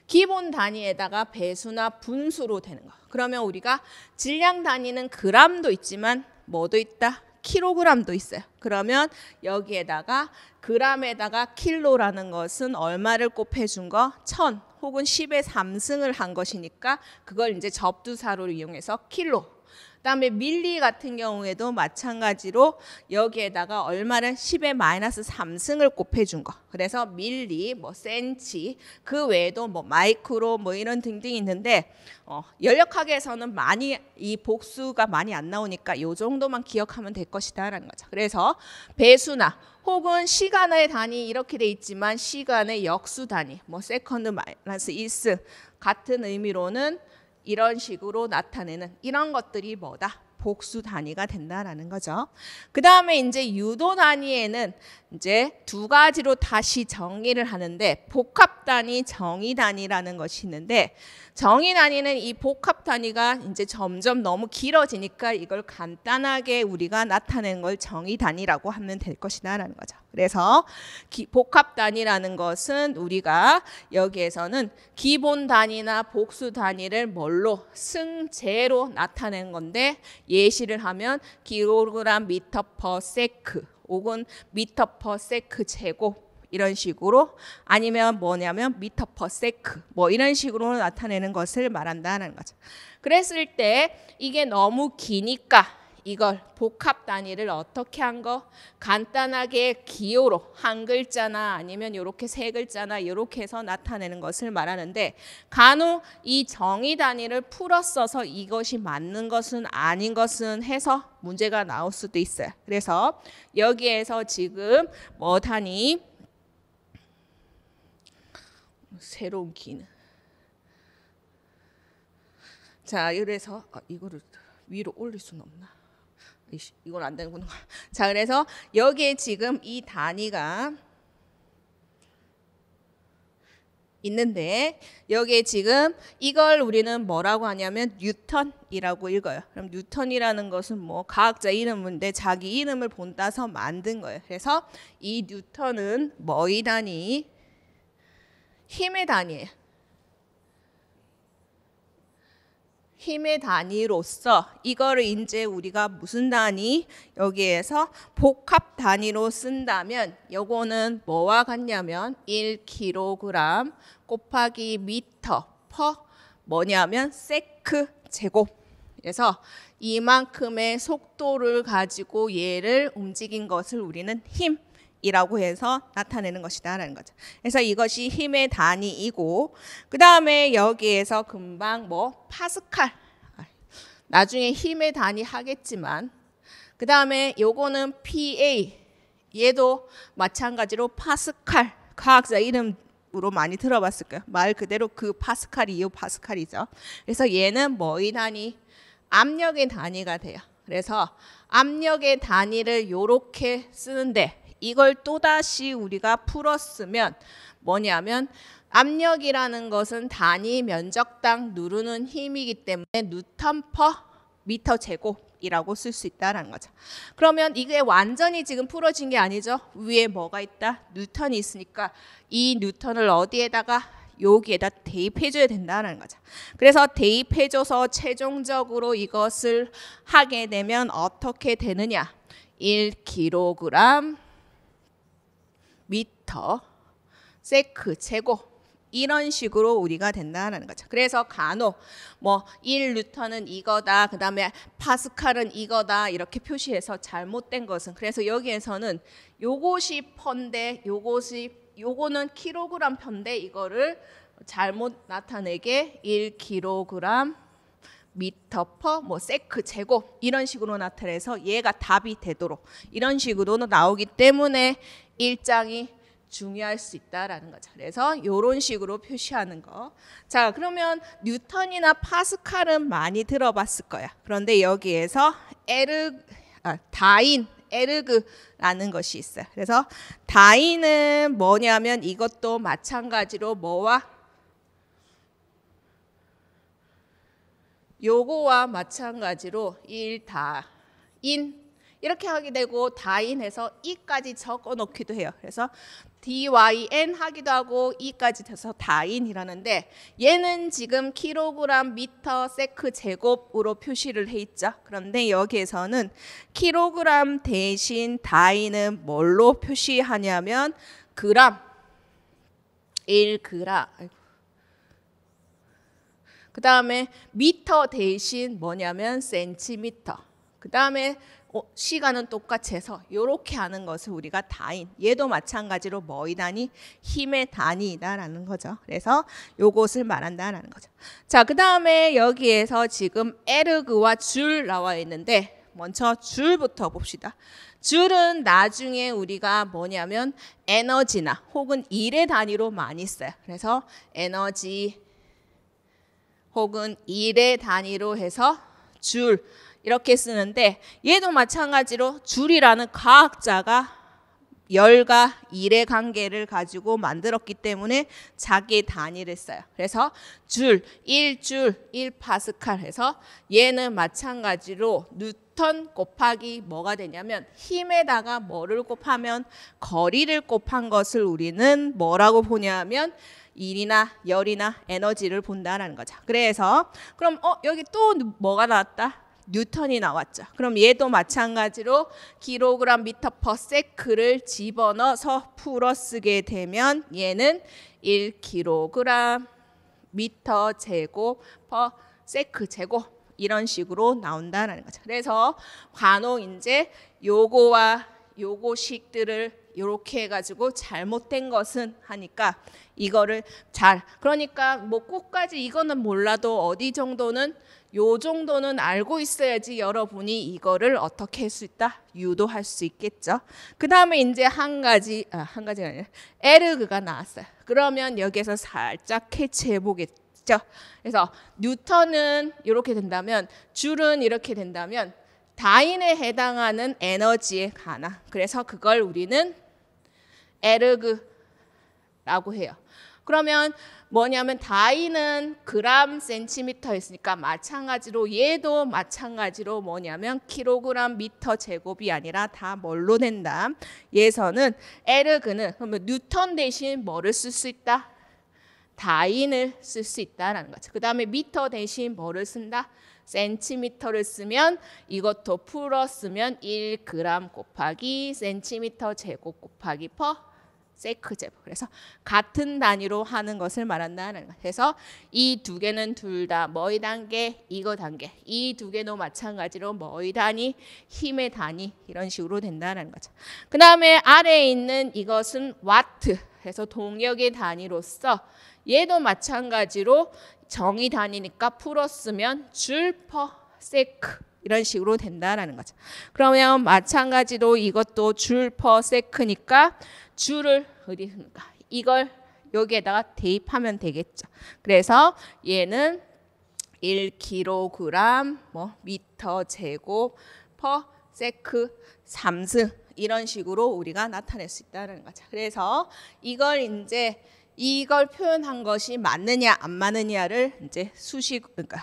기본 단위에다가 배수나 분수로 되는 거. 그러면 우리가 질량 단위는 그람도 있지만 뭐도 있다? 킬로그램도 있어요. 그러면 여기에다가 그람에다가 킬로라는 것은 얼마를 곱해준 거? 1000 혹은 1 0의 3승을 한 것이니까 그걸 이제 접두사로 이용해서 킬로 그다음에 밀리 같은 경우에도 마찬가지로 여기에다가 얼마를 10의 마이너스 3승을 곱해 준 거. 그래서 밀리 뭐 센치 그 외에도 뭐 마이크로 뭐 이런 등등 있는데 어, 열역학에서는 많이 이 복수가 많이 안 나오니까 요 정도만 기억하면 될 것이다라는 거죠. 그래서 배수나 혹은 시간의 단위 이렇게 돼 있지만 시간의 역수 단위 뭐 세컨드 마이너스 1승 같은 의미로는 이런 식으로 나타내는 이런 것들이 뭐다? 복수 단위가 된다라는 거죠. 그 다음에 이제 유도 단위에는 이제 두 가지로 다시 정의를 하는데 복합 단위, 정의 단위라는 것이 있는데 정의 단위는 이 복합 단위가 이제 점점 너무 길어지니까 이걸 간단하게 우리가 나타낸 걸 정의 단위라고 하면 될 것이다라는 거죠. 그래서 기, 복합단위라는 것은 우리가 여기에서는 기본 단위나 복수 단위를 뭘로 승제로 나타낸 건데 예시를 하면 기로그램 미터 퍼 세크 혹은 미터 퍼 세크 제곱 이런 식으로 아니면 뭐냐면 미터 퍼 세크 뭐 이런 식으로 나타내는 것을 말한다는 거죠. 그랬을 때 이게 너무 기니까 이걸 복합 단위를 어떻게 한 거? 간단하게 기호로 한 글자나 아니면 이렇게 세 글자나 이렇게 해서 나타내는 것을 말하는데 간혹 이 정의 단위를 풀어 서 이것이 맞는 것은 아닌 것은 해서 문제가 나올 수도 있어요. 그래서 여기에서 지금 뭐 단위 새로운 기능 자, 그래서 아, 이거를 위로 올릴 수는 없나? 이씨, 이건 안 되는구나. 자, 그래서 여기에 지금 이 단위가 있는데 여기에 지금 이걸 우리는 뭐라고 하냐면 뉴턴이라고 읽어요. 그럼 뉴턴이라는 것은 뭐 과학자 이름인데 자기 이름을 본따서 만든 거예요. 그래서 이 뉴턴은 뭐의 단위? 힘의 단위예요. 힘의 단위로서 이거를 이제 우리가 무슨 단위 여기에서 복합 단위로 쓴다면 요거는 뭐와 같냐면 1kg 곱하기 미터 퍼 뭐냐면 세크 제곱 그래서 이만큼의 속도를 가지고 얘를 움직인 것을 우리는 힘 이라고 해서 나타내는 것이다라는 거죠. 그래서 이것이 힘의 단위이고 그 다음에 여기에서 금방 뭐 파스칼 나중에 힘의 단위 하겠지만 그 다음에 요거는 PA 얘도 마찬가지로 파스칼 과학자 이름으로 많이 들어봤을 거예요. 말 그대로 그 파스칼이 이 파스칼이죠. 그래서 얘는 뭐의 단위? 압력의 단위가 돼요. 그래서 압력의 단위를 요렇게 쓰는데 이걸 또다시 우리가 풀었으면 뭐냐면 압력이라는 것은 단위 면적당 누르는 힘이기 때문에 뉴턴 퍼 미터 제곱이라고 쓸 수 있다라는 거죠. 그러면 이게 완전히 지금 풀어진 게 아니죠. 위에 뭐가 있다? 뉴턴이 있으니까 이 뉴턴을 어디에다가 여기에다 대입해줘야 된다는 거죠. 그래서 대입해줘서 최종적으로 이것을 하게 되면 어떻게 되느냐? 1kg 미터, 세크, 제고 이런 식으로 우리가 된다라는 거죠. 그래서 간혹 뭐 1루터는 이거다. 그다음에 파스칼은 이거다. 이렇게 표시해서 잘못된 것은 그래서 여기에서는 요것이 펀데 요것이 요거는 킬로그램 펀데 이거를 잘못 나타내게 1로그 g 미터 퍼 뭐 세크 제고 이런 식으로 나타내서 얘가 답이 되도록 이런 식으로 나오기 때문에 일장이 중요할 수 있다라는 거죠. 그래서 이런 식으로 표시하는 거. 자, 그러면 뉴턴이나 파스칼은 많이 들어봤을 거야. 그런데 여기에서 에르 아, 다인 에르그라는 것이 있어요. 그래서 다인은 뭐냐면 이것도 마찬가지로 뭐와 요거와 마찬가지로 일다인 이렇게 하게 되고 다인해서 이까지 적어 놓기도 해요. 그래서 dyn 하기도 하고 이까지 돼서 다인이라는데 얘는 지금 킬로그램 미터 세크 제곱으로 표시를 해 있죠. 그런데 여기에서는 킬로그램 대신 다인은 뭘로 표시하냐면 그람 1그라 그 다음에 미터 대신 뭐냐면 센티미터 그 다음에 어, 시간은 똑같이 해서 이렇게 하는 것을 우리가 다인 얘도 마찬가지로 머이다니 힘의 단위다라는 거죠. 그래서 요것을 말한다라는 거죠. 자그 다음에 여기에서 지금 에르그와 줄 나와 있는데 먼저 줄부터 봅시다. 줄은 나중에 우리가 뭐냐면 에너지나 혹은 일의 단위로 많이 써요. 그래서 에너지 혹은 일의 단위로 해서 줄 이렇게 쓰는데 얘도 마찬가지로 줄이라는 과학자가 열과 일의 관계를 가지고 만들었기 때문에 자기 단위를 써요. 그래서 줄, 1줄, 1파스칼 해서 얘는 마찬가지로 뉴턴 곱하기 뭐가 되냐면 힘에다가 뭐를 곱하면 거리를 곱한 것을 우리는 뭐라고 보냐면 일이나 열이나 에너지를 본다라는 거죠. 그래서 그럼 어 여기 또 뭐가 나왔다? 뉴턴이 나왔죠. 그럼 얘도 마찬가지로 기로그램 미터 퍼 세크를 집어넣어서 풀어 쓰게 되면 얘는 1kg 미터 제곱 퍼 세크 제곱 이런 식으로 나온다라는 거죠. 그래서 간혹 이제 요거와 요거식들을 이렇게 해가지고 잘못된 것은 하니까 이거를 잘 그러니까 뭐 끝까지 이거는 몰라도 어디 정도는 요 정도는 알고 있어야지 여러분이 이거를 어떻게 할 수 있다 유도할 수 있겠죠. 그 다음에 이제 한 가지 아, 한 가지가 아니라 에르그가 나왔어요. 그러면 여기에서 살짝 캐치해 보겠죠. 그래서 뉴턴은 이렇게 된다면 줄은 이렇게 된다면 다인에 해당하는 에너지에 가나. 그래서 그걸 우리는 에르그라고 해요. 그러면 뭐냐면 다이는 그람 센티미터였으니까 마찬가지로 얘도 마찬가지로 뭐냐면 킬로그램 미터 제곱이 아니라 다 뭘로 된다. 예서는 에르그는 그러면 뉴턴 대신 뭐를 쓸 수 있다? 다인을 쓸 수 있다라는 거죠. 그 다음에 미터 대신 뭐를 쓴다? 센티미터를 쓰면 이것도 풀었으면 1g 곱하기 센티미터 제곱 곱하기 퍼 세크 제브. 그래서 같은 단위로 하는 것을 말한다는 것. 그래서 이 두 개는 둘다 뭐의 단계, 이거 단계. 이 두 개도 마찬가지로 뭐의 단위, 힘의 단위 이런 식으로 된다는 거죠. 그 다음에 아래에 있는 이것은 와트. 그래서 동력의 단위로서 얘도 마찬가지로 정의 단위니까 풀었으면 줄퍼 세크 이런 식으로 된다라는 거죠. 그러면 마찬가지로 이것도 줄퍼 세크니까 주를 어디 있습니까? 이걸 여기에다가 대입하면 되겠죠. 그래서 얘는 1kg 뭐 미터 제곱 퍼 세크 삼승 이런 식으로 우리가 나타낼 수 있다는 거죠. 그래서 이걸 이제 이걸 표현한 것이 맞느냐 안 맞느냐를 이제 수식 그러니까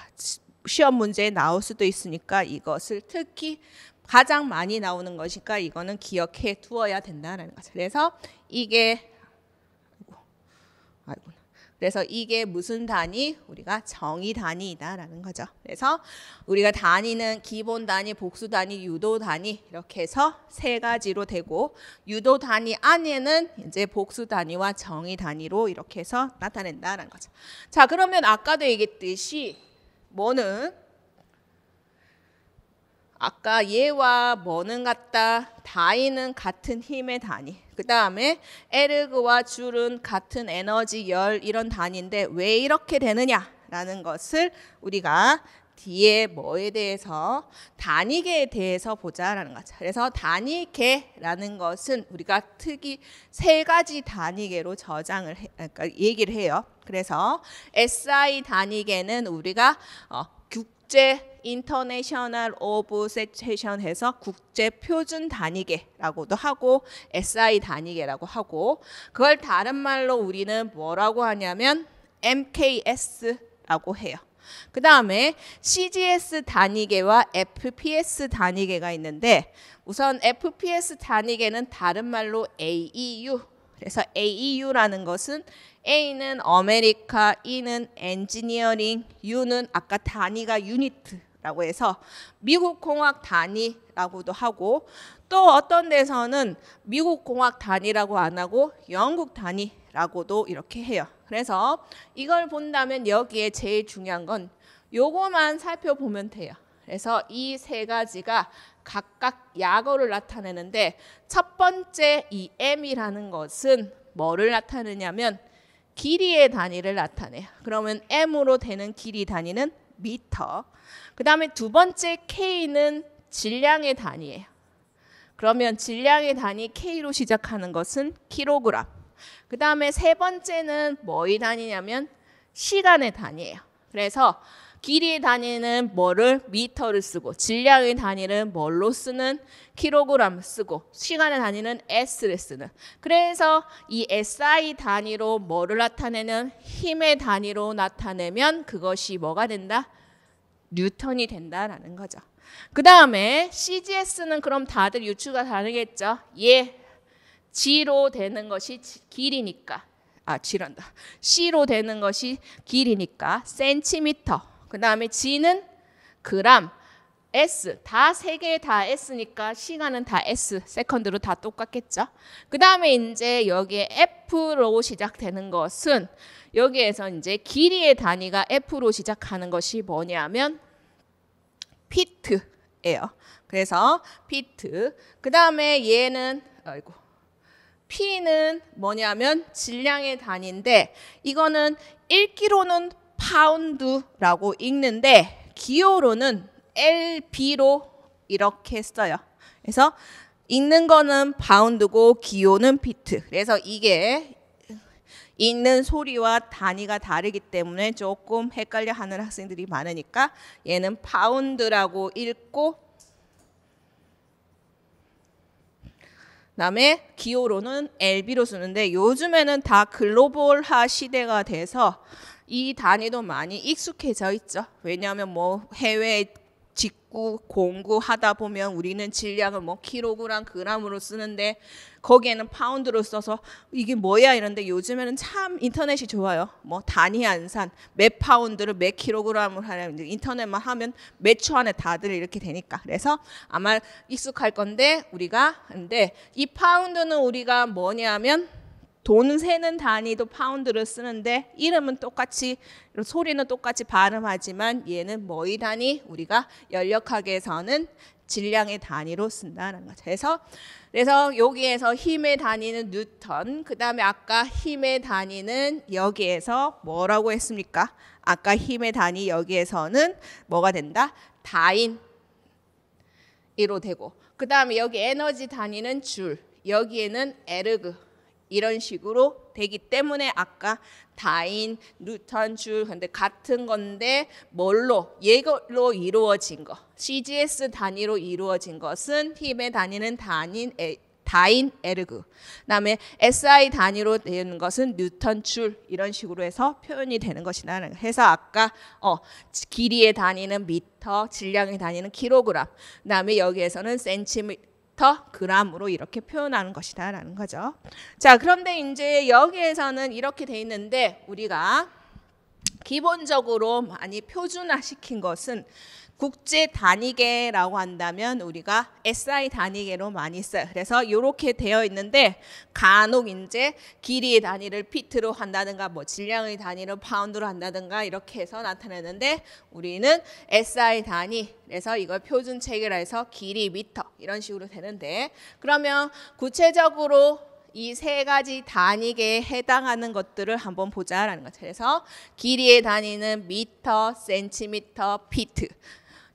시험 문제에 나올 수도 있으니까 이것을 특히 가장 많이 나오는 것이니까 이거는 기억해 두어야 된다라는 거죠. 그래서 이게 아이고, 그래서 이게 무슨 단위? 우리가 정의 단위이다라는 거죠. 그래서 우리가 단위는 기본 단위, 복수 단위, 유도 단위 이렇게 해서 세 가지로 되고 유도 단위 안에는 이제 복수 단위와 정의 단위로 이렇게 해서 나타낸다라는 거죠. 자, 그러면 아까도 얘기했듯이 뭐는 아까 얘와 뭐는 같다, 다이는 같은 힘의 단위. 그 다음에 에르그와 줄은 같은 에너지, 열 이런 단위인데 왜 이렇게 되느냐라는 것을 우리가 뒤에 뭐에 대해서 단위계에 대해서 보자라는 거죠. 그래서 단위계라는 것은 우리가 특이 세 가지 단위계로 저장을 해, 그러니까 얘기를 해요. 그래서 SI 단위계는 우리가 어, 국제 인터내셔널 오브 세션 해서 국제 표준 단위계라고도 하고 SI 단위계라고 하고 그걸 다른 말로 우리는 뭐라고 하냐면 MKS라고 해요. 그 다음에 CGS 단위계와 FPS 단위계가 있는데 우선 FPS 단위계는 다른 말로 AEU 그래서 AEU라는 것은 A는 아메리카, E는 엔지니어링, U는 아까 단위가 유니트라고 해서 미국 공학 단위라고도 하고 또 어떤 데서는 미국 공학 단위라고 안 하고 영국 단위라고도 이렇게 해요. 그래서 이걸 본다면 여기에 제일 중요한 건 요거만 살펴보면 돼요. 그래서 이 세 가지가 각각 약어를 나타내는데 첫 번째 이 m이라는 것은 뭐를 나타내냐면 길이의 단위를 나타내요. 그러면 m으로 되는 길이 단위는 미터. 그 다음에 두 번째 k는 질량의 단위예요. 그러면 질량의 단위 k로 시작하는 것은 킬로그램. 그 다음에 세 번째는 뭐의 단위냐면 시간의 단위예요. 그래서 길이 단위는 뭐를 미터를 쓰고 질량의 단위는 뭘로 쓰는 킬로그램 쓰고 시간의 단위는 S를 쓰는 그래서 이 SI 단위로 뭐를 나타내는 힘의 단위로 나타내면 그것이 뭐가 된다? 뉴턴이 된다라는 거죠. 그 다음에 CGS는 그럼 다들 유추가 다르겠죠? 예, G로 되는 것이 길이니까 아, G란다. C로 되는 것이 길이니까 센티미터 그 다음에 G는 그람, S 다 세 개 다 S니까 시간은 다 S 세컨드로 다 똑같겠죠. 그 다음에 이제 여기에 F로 시작되는 것은 여기에서 이제 길이의 단위가 F로 시작하는 것이 뭐냐면 피트예요. 그래서 피트. 그 다음에 얘는 아이고 P는 뭐냐면 질량의 단위인데 이거는 1kg는 파운드라고 읽는데 기호로는 LB로 이렇게 써요. 그래서 읽는 거는 파운드고 기호는 비트. 그래서 이게 읽는 소리와 단위가 다르기 때문에 조금 헷갈려 하는 학생들이 많으니까 얘는 파운드라고 읽고 그다음에 기호로는 LB로 쓰는데 요즘에는 다 글로벌화 시대가 돼서 이 단위도 많이 익숙해져 있죠. 왜냐하면 뭐 해외 직구 공구하다 보면 우리는 질량을 뭐 킬로그램 그램으로 쓰는데 거기에는 파운드로 써서 이게 뭐야 이런데 요즘에는 참 인터넷이 좋아요. 뭐 단위 안산 몇 파운드를 몇킬로그램로 하려면 인터넷만 하면 몇초 안에 다들 이렇게 되니까 그래서 아마 익숙할 건데 우리가 근데 이 파운드는 우리가 뭐냐면 돈 세는 단위도 파운드를 쓰는데 이름은 똑같이 소리는 똑같이 발음하지만 얘는 뭐의 단위 우리가 열역학에서는 질량의 단위로 쓴다는 거죠. 그래서 그래서 여기에서 힘의 단위는 뉴턴, 그다음에 아까 힘의 단위는 여기에서 뭐라고 했습니까? 아까 힘의 단위 여기에서는 뭐가 된다? 다인 이로 되고 그다음에 여기 에너지 단위는 줄, 여기에는 에르그 이런 식으로 되기 때문에 아까 다인, 뉴턴, 줄 근데 같은 건데 뭘로 예걸로 이루어진 거 CGS 단위로 이루어진 것은 힘의 단위는 다인 에, 다인 에르그 그다음에 SI 단위로 되는 것은 뉴턴 줄 이런 식으로 해서 표현이 되는 것이라는 해서 아까 어 길이의 단위는 미터, 질량의 단위는 킬로그램 그다음에 여기에서는 센티미터 그 g으로 이렇게 표현하는 것이다라는 거죠. 자, 그런데 이제 여기에서는 이렇게 돼 있는데 우리가 기본적으로 많이 표준화 시킨 것은 국제 단위계라고 한다면 우리가 SI 단위계로 많이 써요. 그래서 이렇게 되어 있는데 간혹 이제 길이의 단위를 피트로 한다든가 뭐 질량의 단위를 파운드로 한다든가 이렇게 해서 나타내는데 우리는 SI 단위 그래서 이걸 표준 체계라 해서 길이 미터 이런 식으로 되는데 그러면 구체적으로 이 세 가지 단위계에 해당하는 것들을 한번 보자라는 것. 그래서 길이의 단위는 미터, 센티미터, 피트.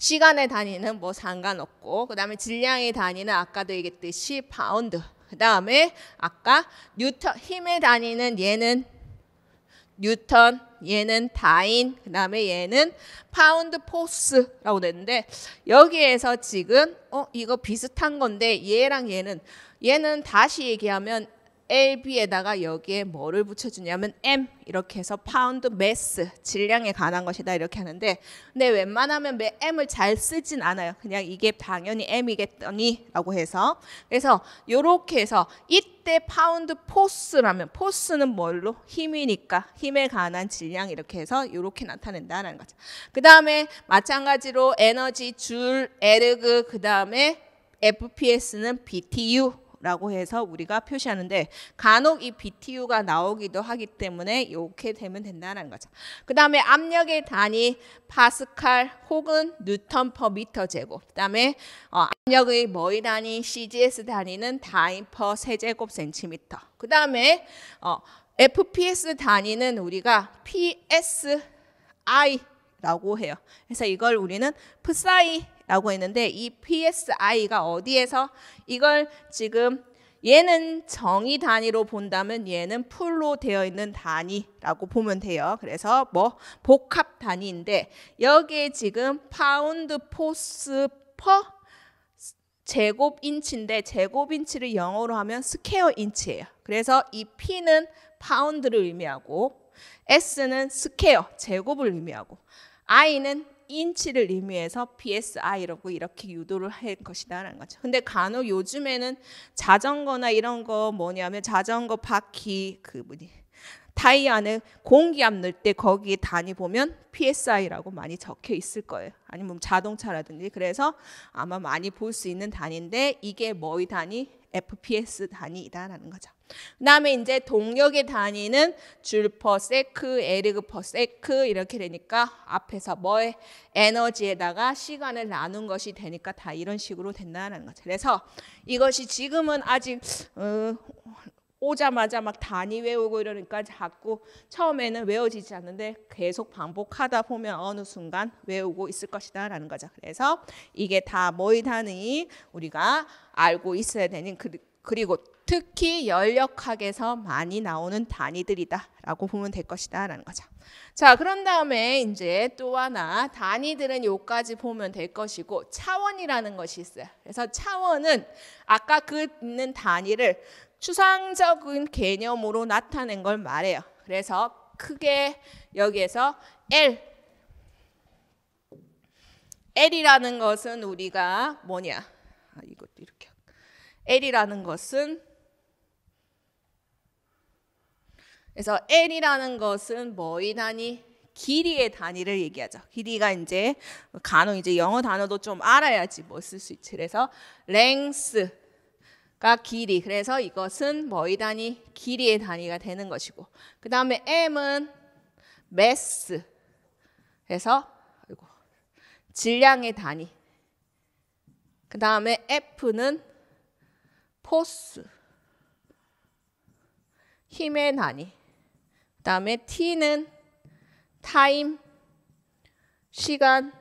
시간에 다니는 뭐 상관없고 그다음에 질량에 다니는 아까도 얘기했듯이 파운드 그다음에 아까 뉴턴 힘에 다니는 얘는 뉴턴 얘는 다인 그다음에 얘는 파운드 포스라고 되는데 여기에서 지금 어 이거 비슷한 건데 얘랑 얘는 얘는 다시 얘기하면 LB에다가 여기에 뭐를 붙여주냐면 M 이렇게 해서 파운드 매스 질량에 관한 것이다 이렇게 하는데 근데 웬만하면 M을 잘 쓰진 않아요. 그냥 이게 당연히 M이겠더니 라고 해서 그래서 이렇게 해서 이때 파운드 포스라면 포스는 뭘로? 힘이니까 힘에 관한 질량 이렇게 해서 이렇게 나타낸다라는 거죠. 그 다음에 마찬가지로 에너지 줄 에르그 그 다음에 FPS는 BTU 라고 해서 우리가 표시하는데 간혹 이 BTU가 나오기도 하기 때문에 이렇게 되면 된다는 거죠. 그 다음에 압력의 단위 파스칼 혹은 뉴턴 퍼 미터 제곱 그 다음에 어, 압력의 머이 단위 CGS 단위는 다인 퍼 세제곱 센티미터 그 다음에 어, FPS 단위는 우리가 PSI라고 해요. 그래서 이걸 우리는 PSI 라고 했는데 이 PSI가 어디에서 이걸 지금 얘는 정의 단위로 본다면 얘는 풀로 되어 있는 단위라고 보면 돼요. 그래서 뭐 복합 단위인데 여기에 지금 파운드 포스 퍼 제곱 인치인데 제곱 인치를 영어로 하면 스퀘어 인치예요. 그래서 이 P는 파운드를 의미하고 S는 스퀘어 제곱을 의미하고 I는 인치를 의미해서 p s i 라고 이렇게 유도를 할 것이다라는 거죠. 근데 간혹 요즘에는 자전거나 이런 거 뭐냐면 자전거 바퀴 그 뭐니 타이 안에 공기압 넣을 때 거기에 단위 보면 PSI라고 많이 적혀 있을 거예요. 아니면 자동차라든지 그래서 아마 많이 볼 수 있는 단인데 이게 뭐의 단위? FPS 단위이다라는 거죠. 그다음에 이제 동력의단위는 줄퍼 세크, 에리그 퍼 세크 이렇게 되니까 앞에서 뭐에 에너지에다가 시간을 나눈 것이 되니까 다 이런 식으로 된다는 거죠. 그래서 이것이 지금은 아직 어, 오자마자 막 단위 외우고 이러니까 자꾸 처음에는 외워지지 않는데 계속 반복하다 보면 어느 순간 외우고 있을 것이다라는 거죠. 그래서 이게 다 뭐의 단위 우리가 알고 있어야 되는 그 그리고 특히 열역학에서 많이 나오는 단위들이다라고 보면 될 것이다라는 거죠. 자, 그런 다음에 이제 또 하나 단위들은 요까지 보면 될 것이고 차원이라는 것이 있어요. 그래서 차원은 아까 그 있는 단위를 추상적인 개념으로 나타낸 걸 말해요. 그래서 크게 여기에서 L L이라는 것은 우리가 뭐냐? 아, 이것도 L이라는 것은 그래서 L이라는 것은 뭐이나니 길이의 단위를 얘기하죠. 길이가 이제 간혹 이제 영어 단어도 좀 알아야지 뭐 쓸 수 있지. 그래서 length가 길이. 그래서 이것은 뭐이 단위? 길이의 단위가 되는 것이고. 그 다음에 m은 mass. 그래서 질량의 단위. 그 다음에 f는 포스 힘의 난이 그다음에 T는 타임 시간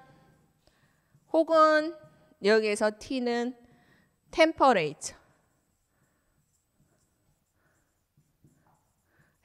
혹은 여기에서 T는 템퍼레이처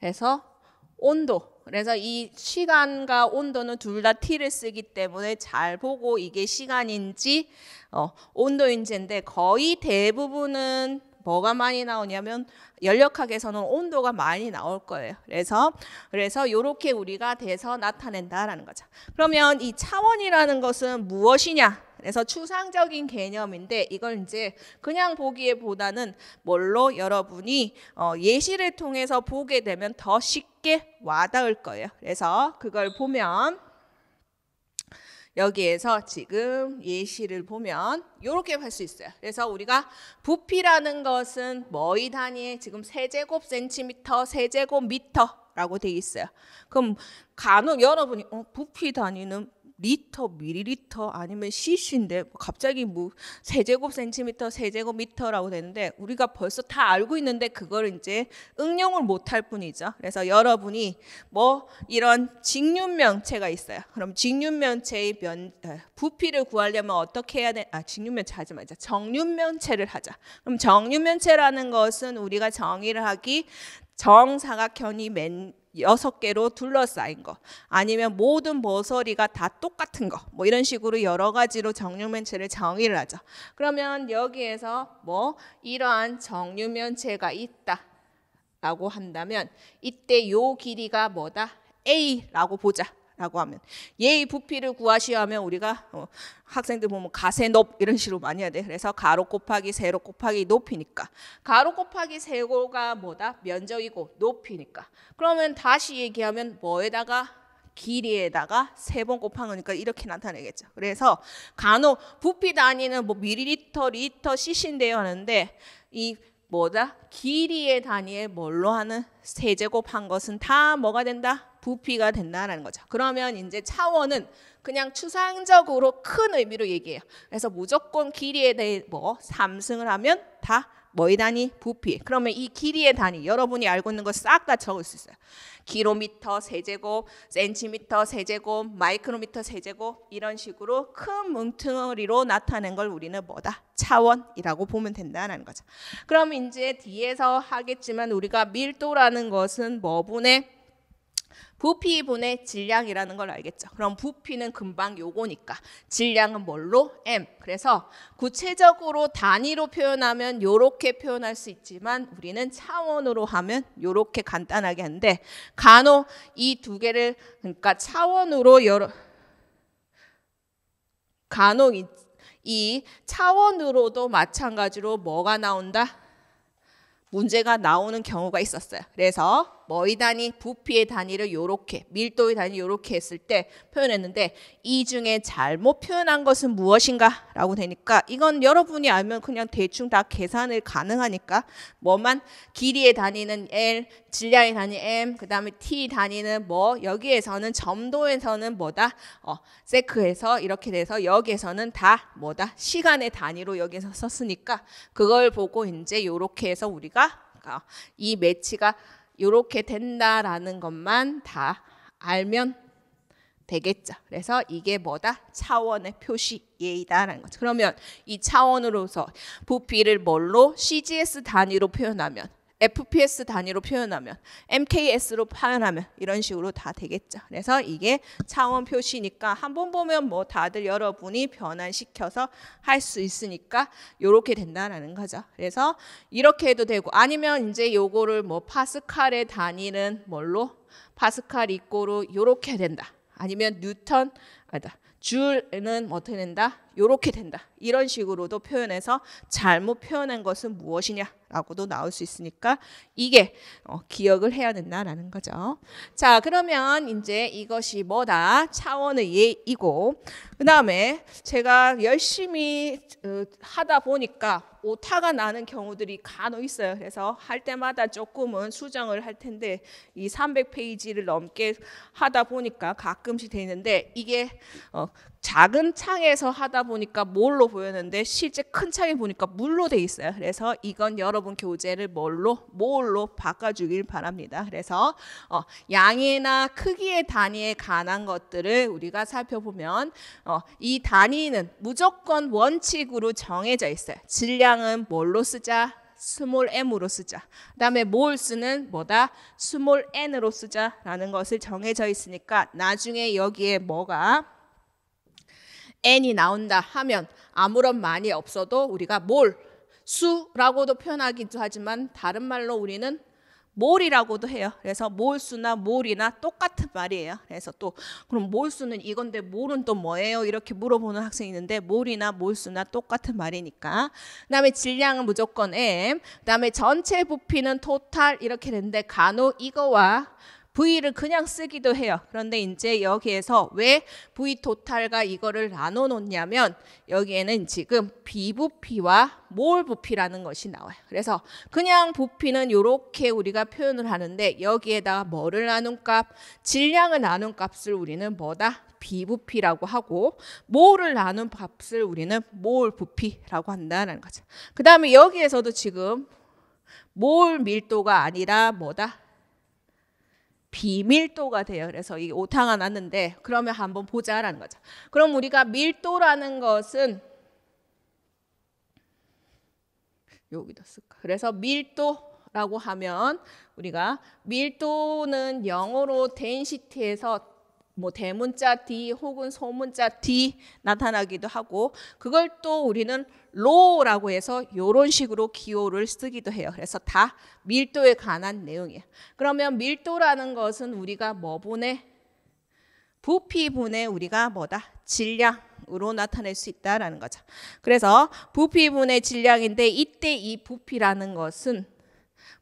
해서 온도 그래서 이 시간과 온도는 둘 다 T를 쓰기 때문에 잘 보고 이게 시간인지 어, 온도인지인데 거의 대부분은 뭐가 많이 나오냐면 열역학에서는 온도가 많이 나올 거예요. 그래서 그래서 이렇게 우리가 돼서 나타낸다라는 거죠. 그러면 이 차원이라는 것은 무엇이냐? 그래서 추상적인 개념인데 이걸 이제 그냥 보기에보다는 뭘로 여러분이 어, 예시를 통해서 보게 되면 더 쉽게 와닿을 거예요. 그래서 그걸 보면 여기에서 지금 예시를 보면 이렇게 할 수 있어요. 그래서 우리가 부피라는 것은 뭐의 단위에 지금 세제곱 센티미터, 세제곱 미터라고 돼 있어요. 그럼 간혹 여러분이 어, 부피 단위는 리터, 미리리터 아니면 cc인데 뭐 갑자기 뭐 세제곱 센티미터, 세제곱미터라고 되는데 우리가 벌써 다 알고 있는데 그걸 이제 응용을 못할 뿐이죠. 그래서 여러분이 뭐 이런 직륜면체가 있어요. 그럼 직륜면체의 면 어, 부피를 구하려면 어떻게 해야 돼? 아 직륜면체 하지 말자. 정륜면체를 하자. 그럼 정륜면체라는 것은 우리가 정의를 하기 정사각형이 맨 여섯 개로 둘러싸인 거 아니면 모든 모서리가 다 똑같은 거 뭐 이런 식으로 여러 가지로 정육면체를 정의를 하죠. 그러면 여기에서 뭐 이러한 정육면체가 있다라고 한다면 이때 요 길이가 뭐다? A라고 보자. 라고 하면 예의 부피를 구하시오 하면 우리가 어, 학생들 보면 가세높 이런 식으로 많이 해야 돼. 그래서 가로 곱하기 세로 곱하기 높이니까 가로 곱하기 세로가 뭐다? 면적이고 높이니까 그러면 다시 얘기하면 뭐에다가 길이에다가 세 번 곱하니까 이렇게 나타내겠죠. 그래서 간혹 부피 단위는 뭐 밀리리터, 리터, cc인데요 하는데 이 뭐다? 길이의 단위에 뭘로 하는 세제곱한 것은 다 뭐가 된다? 부피가 된다는 거죠. 그러면 이제 차원은 그냥 추상적으로 큰 의미로 얘기해요. 그래서 무조건 길이에 대해 뭐3승을 하면 다 뭐의 단위? 부피. 그러면 이 길이의 단위, 여러분이 알고 있는 거 싹 다 적을 수 있어요. 기로미터 세제곱, 센티미터 세제곱, 마이크로미터 세제곱 이런 식으로 큰 뭉텅이로 나타낸 걸 우리는 뭐다? 차원이라고 보면 된다는 거죠. 그럼 이제 뒤에서 하겠지만 우리가 밀도라는 것은 뭐분의 부피분의 질량이라는 걸 알겠죠. 그럼 부피는 금방 요거니까 질량은 뭘로? m. 그래서 구체적으로 단위로 표현하면 요렇게 표현할 수 있지만 우리는 차원으로 하면 요렇게 간단하게 하는데 간혹 이 두 개를 그러니까 차원으로 여러 간혹 이, 이 차원으로도 마찬가지로 뭐가 나온다? 문제가 나오는 경우가 있었어요. 그래서 머의 단위, 부피의 단위를 요렇게, 밀도의 단위 요렇게 했을 때 표현했는데 이 중에 잘못 표현한 것은 무엇인가? 라고 되니까 이건 여러분이 알면 그냥 대충 다 계산을 가능하니까 뭐만 길이의 단위는 L, 질량의 단위 M, 그 다음에 T 단위는 뭐 여기에서는 점도에서는 뭐다? 어, 세크에서 이렇게 돼서 여기에서는 다 뭐다? 시간의 단위로 여기서 썼으니까 그걸 보고 이제 요렇게 해서 우리가 어, 이 매치가 이렇게 된다라는 것만 다 알면 되겠죠. 그래서 이게 뭐다? 차원의 표시 예이다라는 거죠. 그러면 이 차원으로서 부피를 뭘로 CGS 단위로 표현하면 FPS 단위로 표현하면, MKS로 표현하면 이런 식으로 다 되겠죠. 그래서 이게 차원 표시니까 한 번 보면 뭐 다들 여러분이 변환시켜서 할 수 있으니까 이렇게 된다라는 거죠. 그래서 이렇게 해도 되고 아니면 이제 요거를 뭐 파스칼의 단위는 뭘로 파스칼 이꼬로 이렇게 된다. 아니면 뉴턴 아니다. 줄은 뭐 어떻게 된다? 요렇게 된다. 이런 식으로도 표현해서 잘못 표현한 것은 무엇이냐라고도 나올 수 있으니까 이게 어, 기억을 해야 된다라는 거죠. 자, 그러면 이제 이것이 뭐다? 차원의 예이고 그다음에 제가 열심히 으, 어, 하다 보니까 오타가 나는 경우들이 간혹 있어요. 그래서 할 때마다 조금은 수정을 할 텐데 이 300페이지를 넘게 하다 보니까 가끔씩 되는데 이게 어, 작은 창에서 하다 보니까 뭘로 보였는데 실제 큰 창에 보니까 물로 돼 있어요. 그래서 이건 여러분 교재를 뭘로 뭘로 바꿔주길 바랍니다. 그래서 어, 양이나 크기의 단위에 관한 것들을 우리가 살펴보면 어, 이 단위는 무조건 원칙으로 정해져 있어요. 질량은 뭘로 쓰자? 스몰 m으로 쓰자. 그다음에 뭘 쓰는 뭐다? 스몰 n으로 쓰자라는 것을 정해져 있으니까 나중에 여기에 뭐가 n이 나온다 하면 아무런 말이 없어도 우리가 몰 수라고도 표현하기도 하지만 다른 말로 우리는 몰이라고도 해요. 그래서 몰수나 몰이나 똑같은 말이에요. 그래서 또 그럼 몰수는 이건데 몰은 또 뭐예요? 이렇게 물어보는 학생이 있는데 몰이나 몰수나 똑같은 말이니까. 그다음에 질량은 무조건 m. 그다음에 전체 부피는 토탈 이렇게 되는데 간혹 이거와 V를 그냥 쓰기도 해요. 그런데 이제 여기에서 왜 V 토탈과 이거를 나눠 놓냐면 여기에는 지금 비부피와 몰 부피라는 것이 나와요. 그래서 그냥 부피는 이렇게 우리가 표현을 하는데 여기에다가 뭐를 나눈 값, 질량을 나눈 값을 우리는 뭐다? 비부피라고 하고 몰을 나눈 값을 우리는 몰 부피라고 한다는 거죠. 그다음에 여기에서도 지금 몰 밀도가 아니라 뭐다? 비밀도가 돼요. 그래서 이 오타가 났는데 그러면 한번 보자라는 거죠. 그럼 우리가 밀도라는 것은 여기다 쓸까? 그래서 밀도라고 하면 우리가 밀도는 영어로 density에서 뭐 대문자 D 혹은 소문자 D 나타나기도 하고 그걸 또 우리는 로라고 해서 이런 식으로 기호를 쓰기도 해요. 그래서 다 밀도에 관한 내용이에요. 그러면 밀도라는 것은 우리가 뭐분의 부피분의 우리가 뭐다 질량으로 나타낼 수 있다라는 거죠. 그래서 부피분의 질량인데 이때 이 부피라는 것은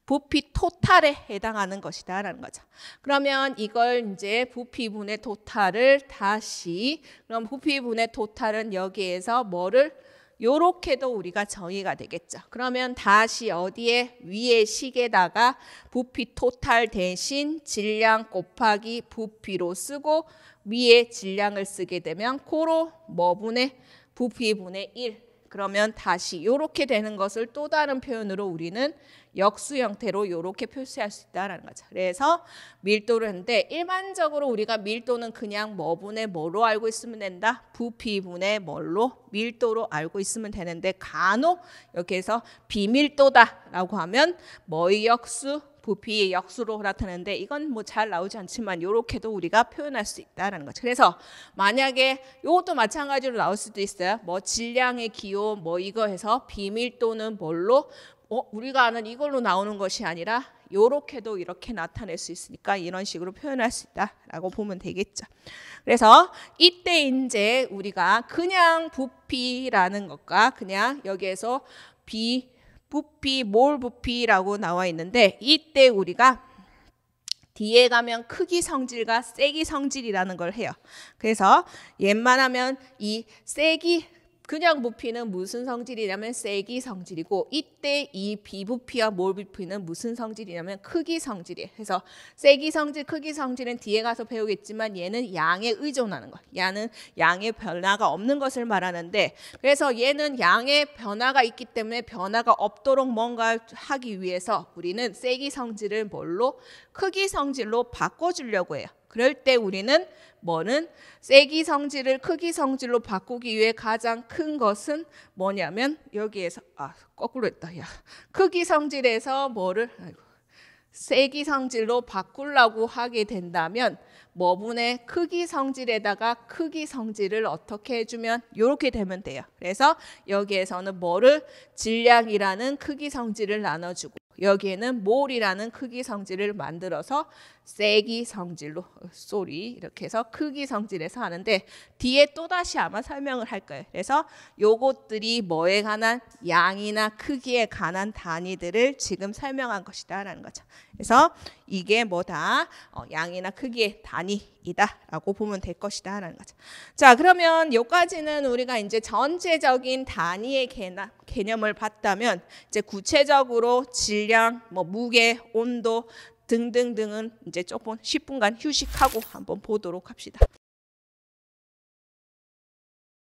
부피 토탈에 해당하는 것이다 라는 거죠. 그러면 이걸 이제 부피분의 토탈을 다시 그럼 부피분의 토탈은 여기에서 뭐를 요렇게도 우리가 정의가 되겠죠. 그러면 다시 어디에 위에 식에다가 부피 토탈 대신 질량 곱하기 부피로 쓰고 위에 질량을 쓰게 되면 코로 뭐분의 부피분의 1 그러면 다시 요렇게 되는 것을 또 다른 표현으로 우리는 역수 형태로 이렇게 표시할 수 있다라는 거죠. 그래서 밀도를 했는데 일반적으로 우리가 밀도는 그냥 뭐분의 뭐로 알고 있으면 된다. 부피분의 뭘로 밀도로 알고 있으면 되는데 간혹 이렇게 해서 비밀도다라고 하면 뭐의 역수 부피의 역수로 나타내는데 이건 뭐 잘 나오지 않지만 이렇게도 우리가 표현할 수 있다라는 거죠. 그래서 만약에 이것도 마찬가지로 나올 수도 있어요. 뭐 질량의 기호 뭐 이거 해서 비밀 도는 뭘로 어, 우리가 아는 이걸로 나오는 것이 아니라 이렇게도 이렇게 나타낼 수 있으니까 이런 식으로 표현할 수 있다라고 보면 되겠죠. 그래서 이때 이제 우리가 그냥 부피라는 것과 그냥 여기에서 비 부피 몰 부피라고 나와 있는데 이때 우리가 뒤에 가면 크기 성질과 세기 성질이라는 걸 해요. 그래서 웬만하면 이 세기 그냥 부피는 무슨 성질이냐면 세기 성질이고 이때 이 비부피와 몰부피는 무슨 성질이냐면 크기 성질이에요. 그래서 세기 성질, 크기 성질은 뒤에 가서 배우겠지만 얘는 양에 의존하는 거. 얘는 양의 변화가 없는 것을 말하는데 그래서 얘는 양의 변화가 있기 때문에 변화가 없도록 뭔가 하기 위해서 우리는 세기 성질을 뭘로 크기 성질로 바꿔 주려고 해요. 그럴 때 우리는 뭐는 세기 성질을 크기 성질로 바꾸기 위해 가장 큰 것은 뭐냐면 여기에서 아 거꾸로 했다. 야. 크기 성질에서 뭐를 아이고. 세기 성질로 바꾸려고 하게 된다면 뭐분의 크기 성질에다가 크기 성질을 어떻게 해주면 이렇게 되면 돼요. 그래서 여기에서는 뭐를 질량이라는 크기 성질을 나눠주고 여기에는 몰이라는 크기 성질을 만들어서 세기 성질로 어, 소리 이렇게 해서 크기 성질에서 하는데 뒤에 또다시 아마 설명을 할 거예요. 그래서 요것들이 뭐에 관한 양이나 크기에 관한 단위들을 지금 설명한 것이다라는 거죠. 그래서 이게 뭐다 어, 양이나 크기의 단위이다라고 보면 될 것이다라는 거죠. 자 그러면 요까지는 우리가 이제 전체적인 단위의 개나, 개념을 봤다면 이제 구체적으로 질량, 뭐 무게, 온도 등등등은 이제 조금 10분간 휴식하고 한번 보도록 합시다.